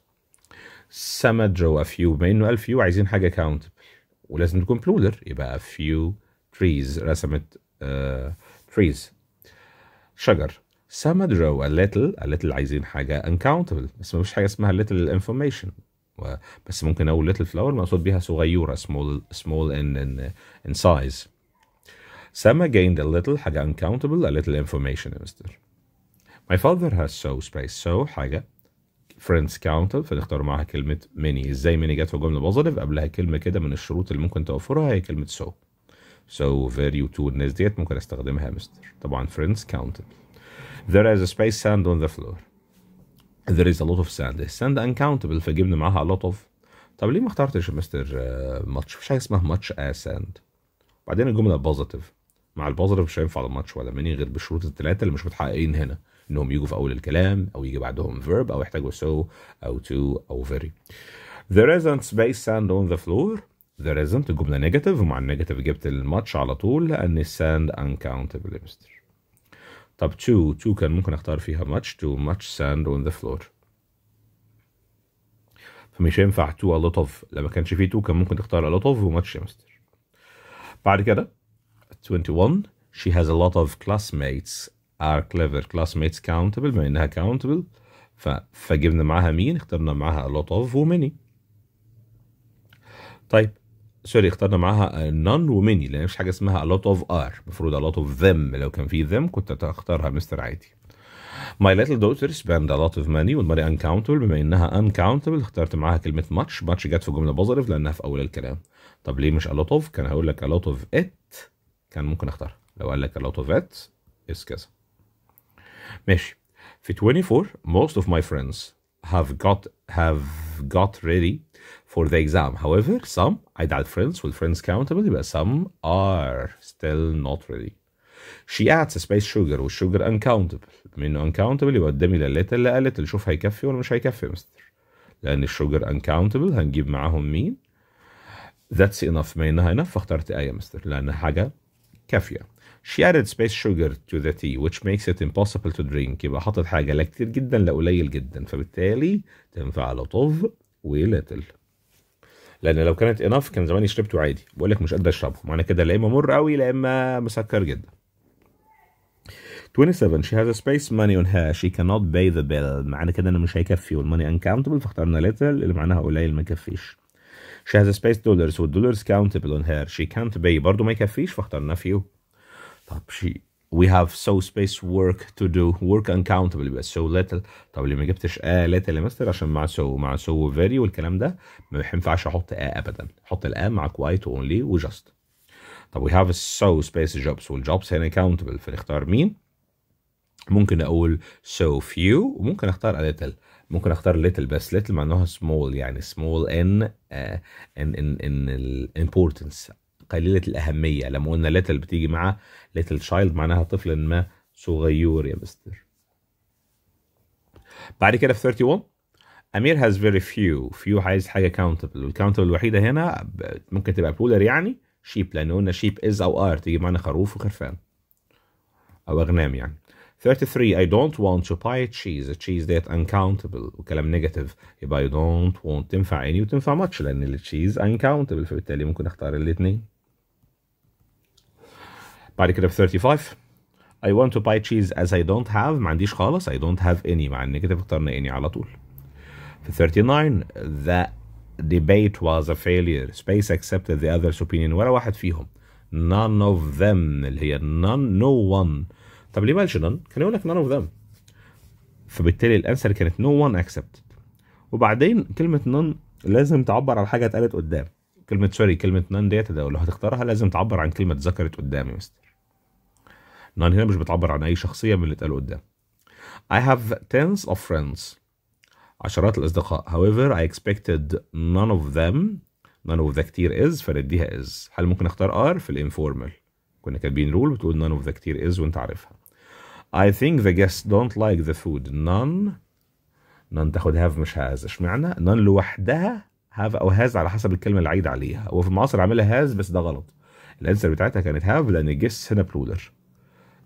a few بما انه قال few عايزين حاجه كاونتبل ولازم تكون plural يبقى افيو تريز رسمت تريز آه، شجر سما جو a little a little عايزين حاجة uncountable بس مفيش حاجة اسمها little information و... بس ممكن أقول little flower مقصود بيها صغيرة small small in in, in size سما gained a little حاجة uncountable a little information يا مستر My father has so space so حاجة friends counted فنختار معاها كلمة many ازاي many جت في جملة positive قبلها كلمة كده من الشروط اللي ممكن توفرها هي كلمة so So value to الناس ديت ممكن استخدمها مستر طبعا friends counted There is a space sand on the floor There is a lot of sand Sand uncountable فجبنا معاها a lot of طب ليه ما اخترتش مستر ماتش آه، مفيش حاجه اسمها ماتش اساند. sand بعدين الجمله بوزيتيف مع البوزيتيف مش هينفع الماتش ولا ماني غير بالشروط الثلاثه اللي مش متحققين هنا انهم يجوا في اول الكلام او يجي بعدهم فيرب او يحتاجوا so او to او فيري There isn't space sand on the floor there isn't الجمله نيجاتيف ومع النيجاتيف جبت الماتش على طول لان sand uncountable مستر طب 2 2 كان ممكن اختار فيها ماتش تو ماتش sand on the floor فمش هينفع 2 a lot of لما كانش فيه 2 كان ممكن تختار a lot of وماتش يا مستر بعد كده 21 she has a lot of classmates are clever classmates countable بما انها countable ف... فجبنا معاها مين اخترنا معاها a lot of وميني طيب سوري اخترنا معاها نون وميني لان مفيش حاجه اسمها a lot of are المفروض a lot of them لو كان في them كنت هختارها مستر عادي My little daughter spent a lot of money والمالي uncountable بما انها uncountable اخترت معاها كلمه much much جت في جمله بظرف لانها في اول الكلام طب ليه مش a lot of كان هقول لك a lot of it كان ممكن اختارها لو قال لك a lot of it is كذا ماشي في 24 most of my friends have got have got ready for the exam. However, some I doubt friends friends countable يبقى some are still not ready. She adds space sugar sugar uncountable. منه uncountable يبقى قدامي للتل little لا little شوف هيكفي ولا مش هيكفي مستر. لأن الشوجر uncountable هنجيب معاهم مين؟ That's enough ما إنها enough فاخترت A يا مستر لأنها حاجة كافية. She added space sugar to the tea which makes it impossible to drink يبقى حاطط حاجة لا كتير جدا لا قليل جدا فبالتالي تنفع لطف طف وليتل. لان لو كانت اناف كان زماني شربته عادي بقول لك مش قادر اشربه معنى كده لا اما مر قوي لا اما مسكر جدا 27 she has a space money on her she cannot pay the bill معنى كده ان مش هيكفي والماني uncountable فاخترنا little اللي معناها قليل ما يكفيش she has a space dollars والدولارز countable on her she can't pay برضه ما يكفيش فاخترنا few طب she we have so space work to do work uncountable بس so little طب ليه ما جبتش a little مستر عشان مع so مع so very والكلام ده ما ينفعش احط a ابدا حط ال a مع quite only و just طب we have so space jobs والjobs هنا countable فنختار مين ممكن اقول so few وممكن اختار a little ممكن اختار little بس little معناها small يعني small in uh, in in in importance قليلة الأهمية لما قلنا ليتل بتيجي مع ليتل شايلد معناها طفل ما صغير يا مستر بعد كده في 31 أمير has very few few عايز حاجة countable الكاونتبل الوحيدة هنا ممكن تبقى بولر يعني شيب لأن قلنا شيب is أو are تيجي معنا خروف وخرفان أو أغنام يعني 33 I don't want to buy cheese cheese that uncountable وكلام نيجاتيف يبقى I don't want تنفع any وتنفع much لأن التشيز uncountable فبالتالي ممكن أختار الاثنين بعد كده في 35 I want to buy cheese as I don't have ما عنديش خالص I don't have any مع النيجاتيف اخترنا any على طول في 39 the debate was a failure space accepted the other's opinion ولا واحد فيهم none of them اللي هي none no one طب ليه ما قالش none؟ كان يقول لك none of them فبالتالي الانسر كانت no one accepted وبعدين كلمة none لازم تعبر عن حاجة اتقالت قدام كلمة سوري كلمة none ديت لو هتختارها لازم تعبر عن كلمة ذكرت قدام يا مستر نان هنا مش بتعبر عن اي شخصيه من اللي اتقالوا قدام I have tens of friends عشرات الأصدقاء however I expected none of them none of the كتير is فنديها is هل ممكن اختار ار في الانفورمال كنا كاتبين رول بتقول none of the كتير is وانت عارفها I think the guests don't like the food none none تاخد have مش has اشمعنى none لوحدها have او has على حسب الكلمة اللي عايد عليها وفي المعاصر عاملها has بس ده غلط الانسر بتاعتها كانت have لان الجس هنا بلودر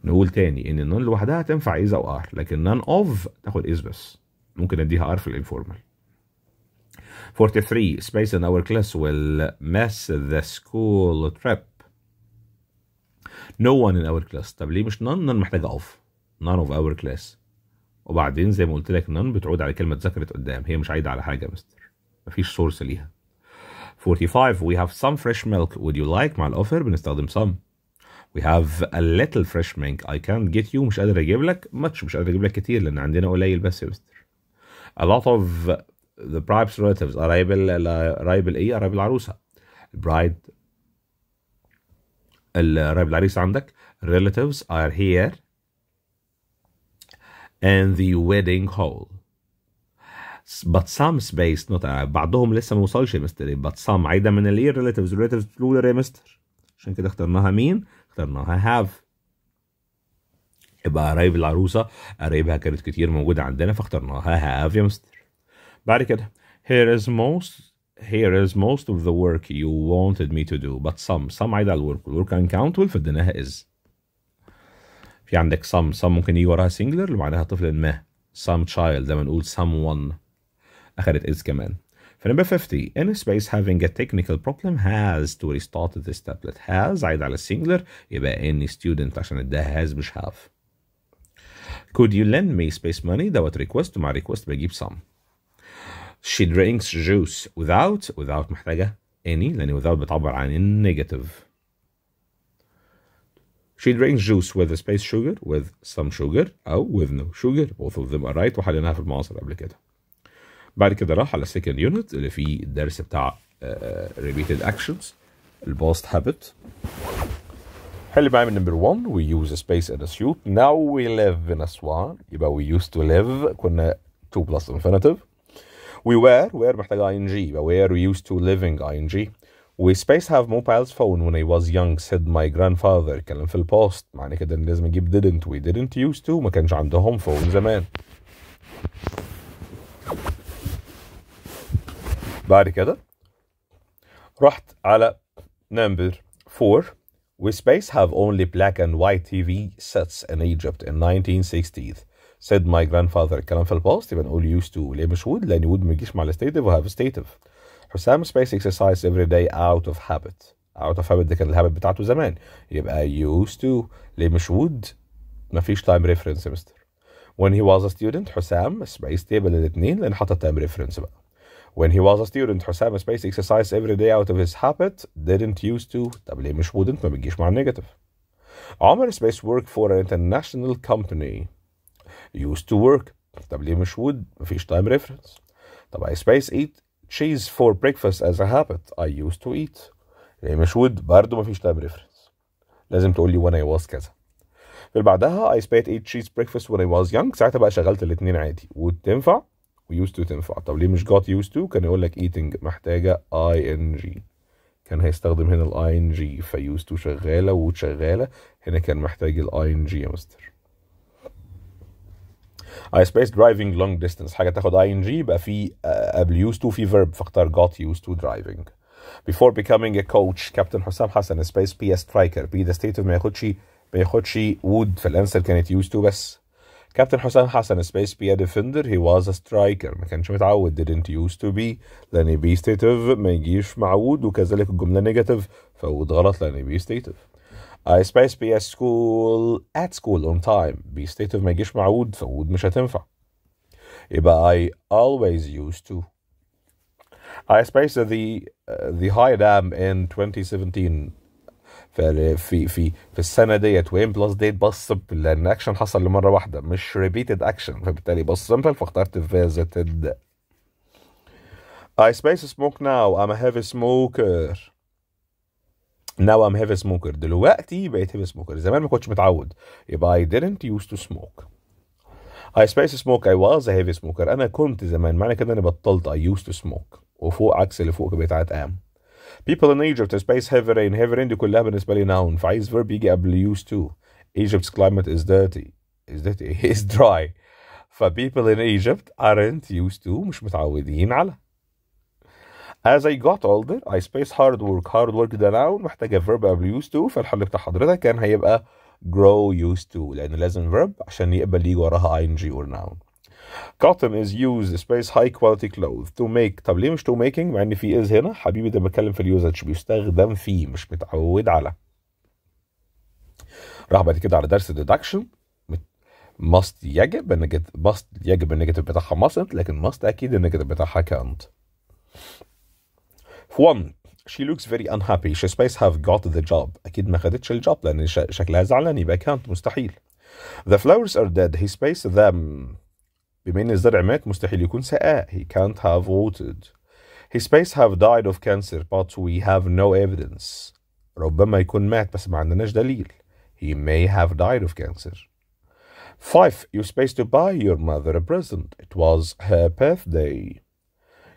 نقول تاني ان النون لوحدها تنفع از او ار لكن نون اوف تاخد از بس ممكن اديها ار في الانفورمال 43 space in our class will mess the school trip no one in our class طب ليه مش نون نون محتاجه اوف نون اوف اور class وبعدين زي ما قلت لك نون بتعود على كلمه ذكرت قدام هي مش عايده على حاجه يا مستر مفيش سورس ليها 45 we have some fresh milk would you like مع الاوفر بنستخدم some We have a little fresh mink. I can't get you. مش قادر اجيب لك much مش قادر اجيب لك كتير لان عندنا قليل بس يا مستر. A lot of the bride's relatives قرايب قرايب الايه؟ قرايب العروسه. Bride قرايب العريس عندك relatives are here and the wedding hall. but some space not uh, بعضهم لسه ما وصلش يا مستر but some عايده من الايه relatives relatives plural يا مستر عشان كده اخترناها مين اكتر ما هاف يبقى قرايب العروسة قرايبها كانت كتير موجودة عندنا فاخترناها هاف يا مستر بعد كده here is most here is most of the work you wanted me to do but some some عايدة على الورك الورك uncountable فاديناها is في عندك some some ممكن يجي وراها singular معناها طفل ما some child لما نقول someone اخدت is كمان For number 50, any space having a technical problem has to restart this tablet has عايد على If any student actually اداها has مش have. Could you lend me space money That دوت request My request by some. She drinks juice without without محتاجة any لاني without بتعبر عن negative. She drinks juice with space sugar with some sugar or with no sugar both of them are right وحليناها في المعاصر قبل كده. بعد كده راح على السكند يونت اللي فيه الدرس بتاع ريليتد اكشنز الباست هابت حل معايا من نمبر 1 we use a space and a suit now we live in a swan يبقى we used to live كنا 2 plus infinitive we were were محتاج ing يبقى were used to living ing we space have mobile's phone when I was young said my grandfather كلام في الباست معنى كده ان لازم نجيب didn't we didn't used to ما كانش عندهم phone زمان بعد كده رحت على number 4 We space have only black and white TV sets in Egypt in 1960s said my grandfather الكلام في الباست يبقى نقول used to ليه مش would لأن would ما يجيش مع الستيتيف وهاف ستيتيف حسام space exercise every day out of habit out of habit ده كان الهابت بتاعته زمان يبقى used to ليه مش would مفيش time reference يا مستر when he was a student حسام space table الاثنين لأن حاطط time reference بقى when he was a student, Hussam Space exercised every day out of his habit, didn't used to. طب مش wouldn't؟ ما بتجيش مع النيجاتيف. Space worked for an international company. Used to work. طب مش would؟ مفيش time reference. The Space eat cheese for breakfast as a habit. I used to eat. ليه مش would؟ برضه مفيش time reference. لازم تقول لي when I was كذا. في بعدها I Space ate cheese breakfast when I was young. ساعتها بقى شغلت الاثنين عادي. would ويوز تو تنفع طب ليه مش got used to كان يقول لك eating محتاجة ing كان هيستخدم هنا الاي ان جي فيوز تو شغاله وود شغاله هنا كان محتاج الاي ان جي يا مستر اي سبيس درايفنج لونج ديستانس حاجه تاخد اي ان جي يبقى في آه، قبل يوز تو في فيرب فاختار got used to driving before becoming a coach كابتن حسام حسن سبيس بي سترايكر بي ده ستيتيف ما ياخدش ما ياخدش وود فالانسر كانت used to بس كابتن حسام حسن سبيس بي ديفندر هي واز سترايكر ما كانش متعود didn't used to be لان بي ستيتيف ما يجيش معود وكذلك الجمله نيجاتيف فود غلط لان بي ستيتيف I space be at school at school on time be stated ما يجيش معود فود مش هتنفع يبقى I always used to I spaced the uh, the high dam in 2017 في في في السنه ديت وام بلس ديت بص لان اكشن حصل لمره واحده مش ريبيتد اكشن فبالتالي بص سمبل فاخترت فيزيتد I space smoke now I'm a heavy smoker now I'm heavy smoker دلوقتي بقيت heavy smoker زمان ما كنتش متعود يبقى I didn't used to smoke I space smoke I was a heavy smoker أنا كنت زمان معنى كده إني بطلت I used to smoke وفوق عكس اللي فوق بقيت عاد people in Egypt rain, هيفرين هيفرين دي كلها بالنسبة لي noun. فعايز verb يجي قبل used to Egypt's climate is dirty is dirty is dry ف people in Egypt aren't used to مش متعودين على As I got older I spaced hard work hard work ده noun محتاجة verb قبل used to فالحل بتاع حضرتك كان هيبقى grow used to لأن لازم verb عشان يقبل يجي وراها ing or noun Cotton is used to space high quality clothes to make طب ليه مش to making مع ان في is هنا حبيبي ده بتكلم في اليوزج بيستخدم فيه مش متعود على راح بعد كده على درس deduction must يجب النيجاتيف must يجب النيجاتيف بتاعها mustn't لكن must اكيد النيجاتيف بتاعها can't. one she looks very unhappy she space have got the job اكيد ما خدتش الجوب لان شكلها زعلان يبقى كانت مستحيل. The flowers are dead he space them بما ان الزرع مات مستحيل يكون سقاه he can't have watered his pigs have died of cancer but we have no evidence ربما يكون مات بس ما عندناش دليل he may have died of cancer 5 you space to buy your mother a present it was her birthday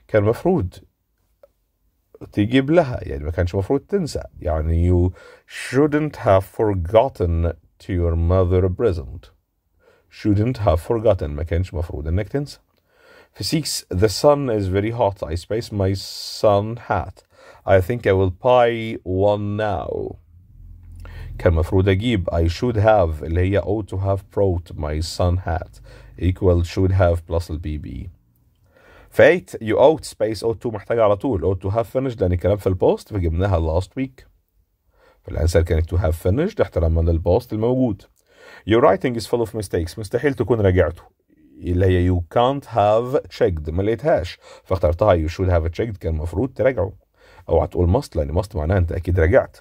كان مفروض تجيب لها يعني ما كانش مفروض تنسى يعني you shouldn't have forgotten to your mother a present shouldn't have forgotten ما كانش مفروض انك تنسى في 6 the sun is very hot I space my sun hat I think I will buy one now كان مفروض اجيب I should have اللي هي ought to have brought my sun hat equal should have plus ال BB في 8 you ought space ought to محتاج على طول ought to have finished لان الكلام في البوست فجبناها last week فالانسر كانت to have finished احتراما للبوست الموجود Your writing is full of mistakes مستحيل تكون راجعته اللي هي you can't have checked ما لقيتهاش فاخترتها you should have checked كان المفروض تراجعه اوعى تقول must لان must معناها انت اكيد راجعت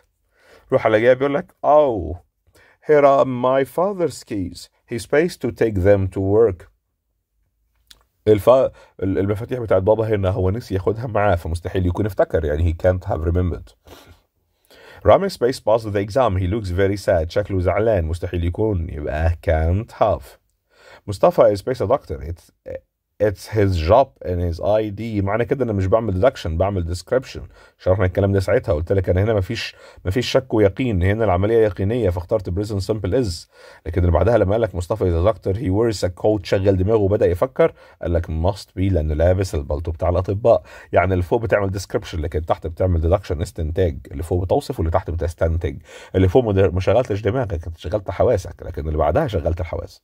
روح على جايه بيقول لك oh here are my father's keys he's supposed to take them to work الف... المفاتيح بتاعت بابا هنا هو نسي ياخدها معاه فمستحيل يكون افتكر يعني he can't have remembered رامي space passes the exam he looks very sad Check شكله زعلان مستحيل يكون يبقى can't have Mustafa is space a doctor it's it's his job and his ID معنى كده انا مش بعمل ديدكشن بعمل description شرحنا الكلام ده ساعتها قلت لك انا هنا مفيش مفيش شك ويقين هنا العمليه يقينيه فاخترت present سمبل از لكن اللي بعدها لما قال لك مصطفى a doctor he wears a coat شغل دماغه وبدا يفكر قال لك ماست بي لانه لابس البلطو بتاع الاطباء يعني اللي فوق بتعمل description لكن تحت بتعمل ديدكشن استنتاج اللي فوق بتوصف واللي تحت بتستنتج اللي فوق ما شغلتش دماغك انت شغلت حواسك لكن اللي بعدها شغلت الحواس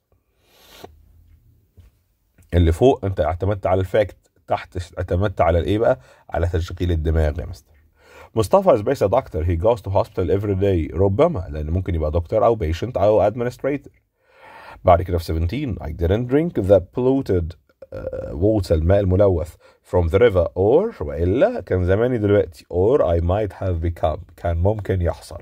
اللي فوق انت اعتمدت على الفاكت تحت اعتمدت على الايه بقى على تشغيل الدماغ يا مستر مصطفى از بيس دكتور هي جوز تو هوسبيتال افري داي ربما لان ممكن يبقى دكتور او بيشنت او ادمنستريتور بعد كده في 17 I didn't drink the polluted uh, water الماء الملوث from the river or وإلا كان زماني دلوقتي or I might have become كان ممكن يحصل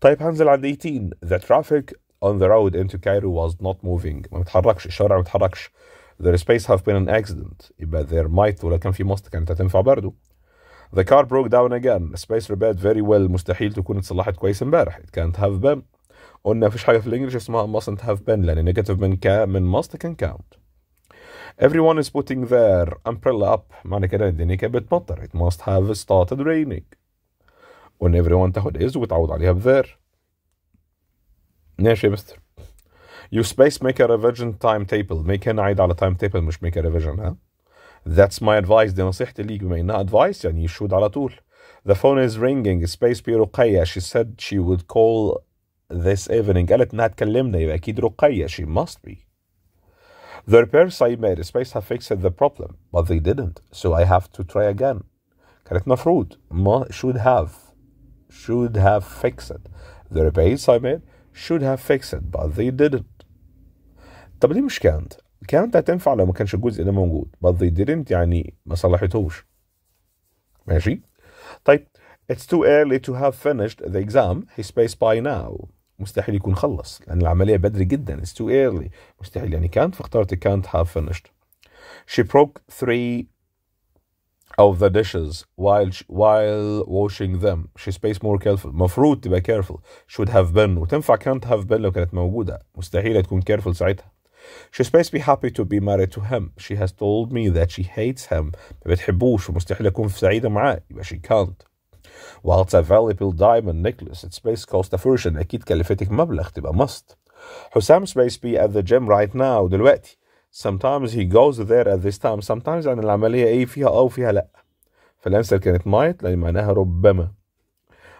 طيب هنزل عند 18 the traffic on the road into Cairo was not moving ما متحركش الشارع ما متحركش There is space have been an accident يبقى there might ولا كان في must كانت هتنفع برضه The car broke down again space repaired very well مستحيل تكون اتصلحت كويس امبارح it can't have been قلنا مفيش حاجة في الانجليش اسمها mustn't have been لأن negative من كا من must can count Everyone is putting their umbrella up معنى كده ان الدنيا كانت بتمطر it must have started raining وان everyone تاخد is وتعوض عليها بذير ماشي يا مستر You space make a revision timetable. Make an eye on على timetable. تيبل مش ميك ا ريفيجن ها ذاتس ماي ادفايس دي نصيحتي ليك بما انها يعني should على طول The phone is ringing space be رقية she said she would call this evening قالت انها تكلمنا يبقى اكيد رقية she must be The repairs I made space have fixed the problem but they didn't so I have to try again كانت مفروض ما should have should have fixed The repairs I made should have fixed but they didn't طب ليه مش كانت كانت هتنفع لو ما كانش الجزء ده موجود but they didn't يعني ما صلحتهوش ماشي طيب It's too early to have finished the exam his space by now مستحيل يكون خلص لأن العملية بدري جدا It's too early مستحيل يعني كانت فاخترت كانت have finished She broke three of the dishes while while washing them she space more careful مفروض تبقى careful should have been وتنفع كانت have been لو كانت موجودة مستحيل تكون careful ساعتها She's supposed to be happy to be married to him. She has told me that she hates him, ما بتحبوش ومستحيل أكون سعيدة me? But she can't. While it's a valuable diamond necklace, it's to cost a fortune. أكيد كلفتك مبلغ تبقى must. supposed to be at the gym right now دلوقتي. Sometimes he goes there at this time. Sometimes يعني العملية إيه فيها أو فيها لأ. فالأنسر كانت might لأن معناها ربما.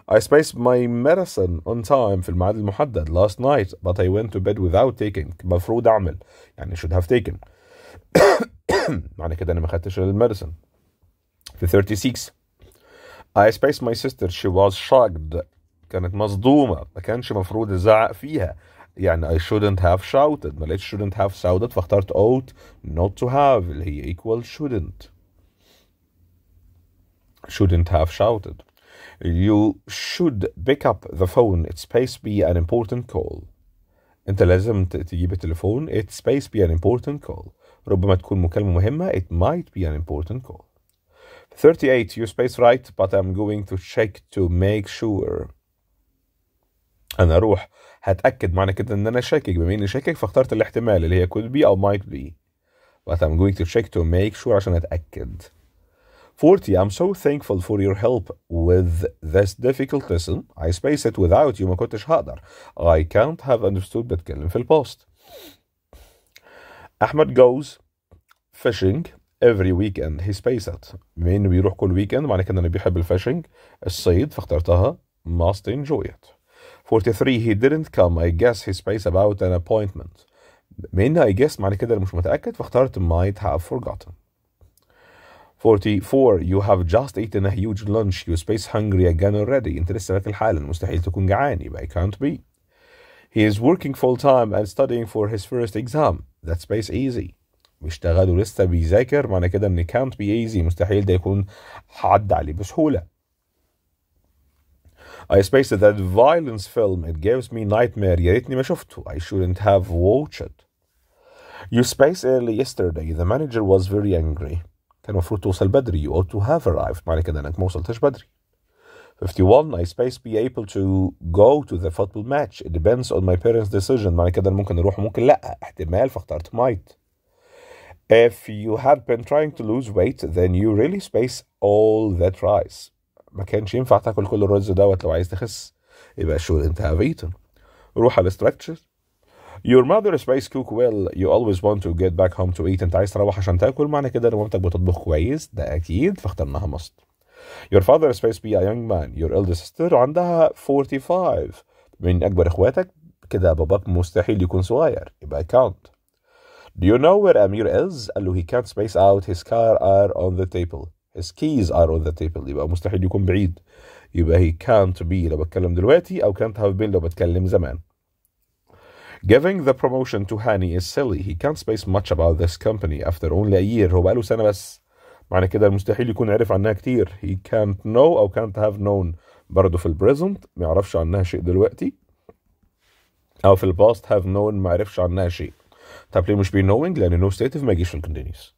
I spaced my medicine on time في الميعاد المحدد last night but I went to bed without taking مفروض أعمل يعني should have taken معنى كده أنا ما خدتش الميديسن في 36 I spaced my sister she was shocked كانت مصدومة ما كانش مفروض أزعق فيها يعني I shouldn't have shouted ما لقيتش shouldn't have shouted فاخترت ought not to have اللي هي equal shouldn't shouldn't have shouted you should pick up the phone. It's space be an important call. انت لازم تجيب التليفون. It's space be an important call. ربما تكون مكالمة مهمة. It might be an important call. 38. You space right but I'm going to check to make sure. انا اروح هتاكد معنى كده ان انا شاكك بما اني شاكك فاخترت الاحتمال اللي هي could be او might be. But I'm going to check to make sure عشان اتاكد. 40. I'm so thankful for your help with this difficult lesson. I space it without you, Makotish Hadar. I can't have understood that Kelim fell past. Ahmed goes fishing every weekend. He space it. Mean we rock all weekend, Manikan and Bihabil fishing. A Said, Fakhtartaha, must enjoy it. 43. He didn't come. I guess he spaced about an appointment. Mean I guess Manikan and Bihabil fishing. A Said, Fakhtartaha, must enjoy it. 43. He didn't come. I guess he spaced about an appointment. Mean I guess Manikan and Bihabil fishing. A Said, might have forgotten. 44 you have just eaten a huge lunch you space hungry again already انت لسه واكل حالا مستحيل تكون جعان يبقى I can't be he is working full time and studying for his first exam that's space easy بيشتغل ولسه بيذاكر معنى كده ان can't be easy مستحيل ده يكون حد عليه بسهوله I spaced that violence film it gives me nightmare يا ريتني ما شفته I shouldn't have watched it You spaced early yesterday the manager was very angry كان المفروض توصل بدري you ought to have arrived معنى كده انك ما وصلتش بدري 51 I space be able to go to the football match it depends on my parents decision معنى كده ممكن اروح وممكن لا احتمال فاخترت might if you had been trying to lose weight then you really space all that rice ما كانش ينفع تاكل كل الرز دوت لو عايز تخس يبقى شو انت have eaten روح على structure Your mother spice cook well. You always want to get back home to eat. أنت عايز تروح عشان تاكل معنى كده إن مامتك بتطبخ كويس ده أكيد فاخترناها must. Your father spice be a young man. Your elder sister عندها 45 من أكبر إخواتك كده باباك مستحيل يكون صغير يبقى count. Do you know where Amir is? قال له he can't space out. His car are on the table. His keys are on the table. يبقى مستحيل يكون بعيد. يبقى he can't be لو بتكلم دلوقتي أو can't have been لو بتكلم زمان. Giving the promotion to هاني is silly. He can't space much about this company after only a year. هو بقاله سنة بس. معنى كده مستحيل يكون عارف عنها كتير. He can't know أو can't have known. برضه في البريزنت ما يعرفش عنها شيء دلوقتي. أو في الباست have known ما عرفش عنها شيء. طب ليه مش بي knowing؟ لأن no stative ما يجيش في الكونتينيوس.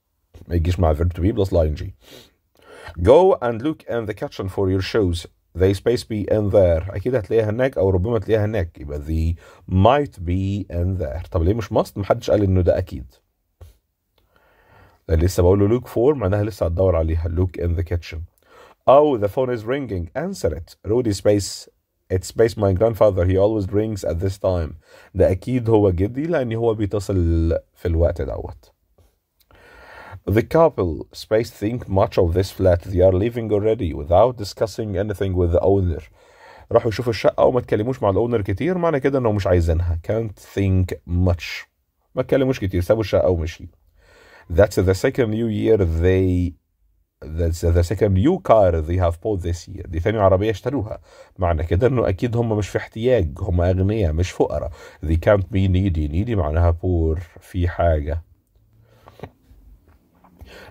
ما يجيش مع verb to be plus ing. Go and look and the caption for your shows. they space be in there اكيد هتلاقيها هناك او ربما تلاقيها هناك يبقى they might be in there طب ليه مش must محدش قال انه ده اكيد لسه بقول له look for معناها لسه هتدور عليها look in the kitchen او the phone is ringing answer it Rudy space it's space my grandfather he always rings at this time ده اكيد هو جدي لان هو بيتصل في الوقت دوت The couple space think much of this flat they are leaving already without discussing anything with the owner. راحوا يشوفوا الشقة وما تكلموش مع الأونر كتير معنى كده إنهم مش عايزينها. Can't think much. ما تكلموش كتير سابوا الشقة ومشي. That's the second new year they that's the second new car they have bought this year دي ثاني عربية اشتروها معنى كده انه اكيد هم مش في احتياج هم اغنياء مش فقراء they can't be needy needy معناها poor في حاجة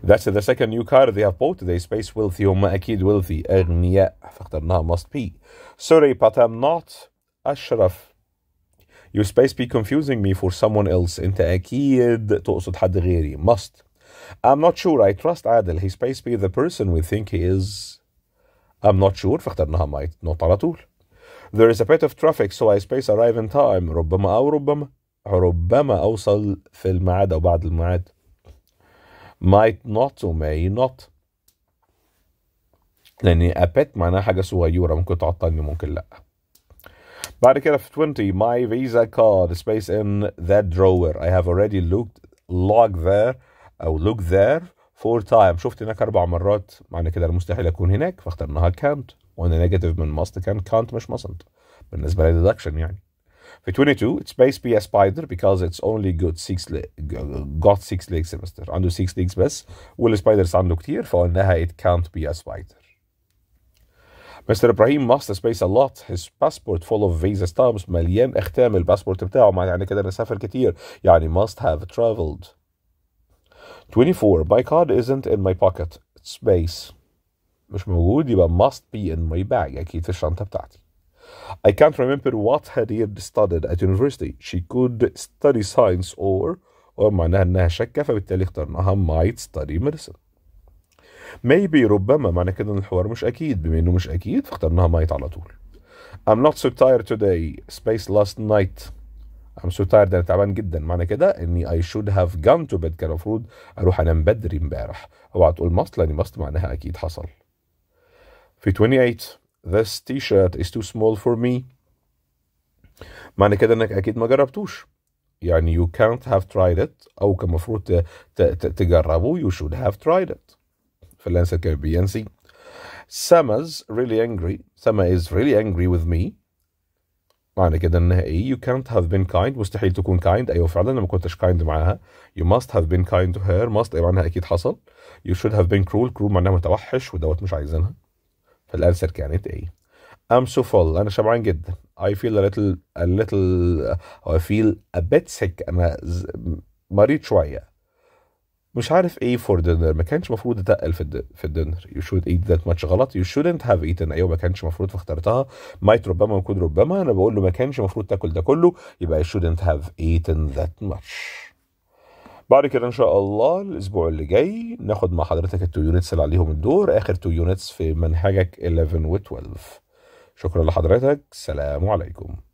That's the second new car they have bought today. Space wealthy هم أكيد wealthy أغنياء فاخترناها must be. Sorry but I'm not أشرف. You space be confusing me for someone else. أنت أكيد تقصد حد غيري. Must. I'm not sure. I trust Adel. He space be the person we think he is. I'm not sure فاخترناها might not على طول. There is a bit of traffic so I space arrive in time. ربما أو ربما ربما أوصل في الميعاد أو بعد الميعاد. might not may not لان a pet معناها حاجه صغيره ممكن تعطلني ممكن لا بعد كده في 20 my visa card space in that drawer I have already looked log there او looked there four times شفت هناك اربع مرات معنى كده المستحيل اكون هناك فاخترناها كانت وانا نيجاتيف من must كان كانت مش mustn't بالنسبه لي deduction يعني For 22, it's be a spider because it's only got six, got six legs, semester. Eh, عنده 6 spider sound والسبايدرز here? For فقلناها it can't be a spider. Mr. Ibrahim must space a lot his passport full of visa stamps مليان اختام الباسبورت بتاعه must have traveled 24 my card isn't in my pocket it's space مش موجود يبقى must be in my bag اكيد في الشنطه بتاعتي I can't remember what year studied at university. She could study science or or معناها انها شكه فبالتالي اخترناها might study medicine. Maybe ربما معنى كده ان الحوار مش اكيد بما انه مش اكيد فاخترناها might على طول. I'm not so tired today. Space last night. I'm so tired انا تعبان جدا معنى كده اني I should have gone to bed كان المفروض اروح انام بدري امبارح. اوعى تقول must لان must معناها اكيد حصل. في 28 this t-shirt is too small for me معنى كده انك اكيد ما جربتوش يعني you can't have tried it او كان المفروض تجربه you should have tried it فالانسر can be NC Sama's really angry Sama is really angry with me معنى كده انها ايه you can't have been kind مستحيل تكون kind ايوه فعلا ما كنتش kind معها. you must have been kind to her must معناها اكيد حصل you should have been cruel cruel معناها متوحش ودوت مش عايزينها فالانسر كانت ايه I'm so full انا شبعان جدا I feel a little a little I feel a bit sick انا مريض شويه مش عارف ايه for dinner ما كانش المفروض اتقل في في الدينر you should eat that much غلط you shouldn't have eaten ايوه ما كانش المفروض فاخترتها might ربما يكون ربما انا بقول له ما كانش المفروض تاكل ده كله يبقى you shouldn't have eaten that much بعد كده ان شاء الله الاسبوع اللي جاي ناخد مع حضرتك التو يونتس اللي عليهم الدور اخر تو يونتس في منهجك 11 و 12 شكرا لحضرتك سلام عليكم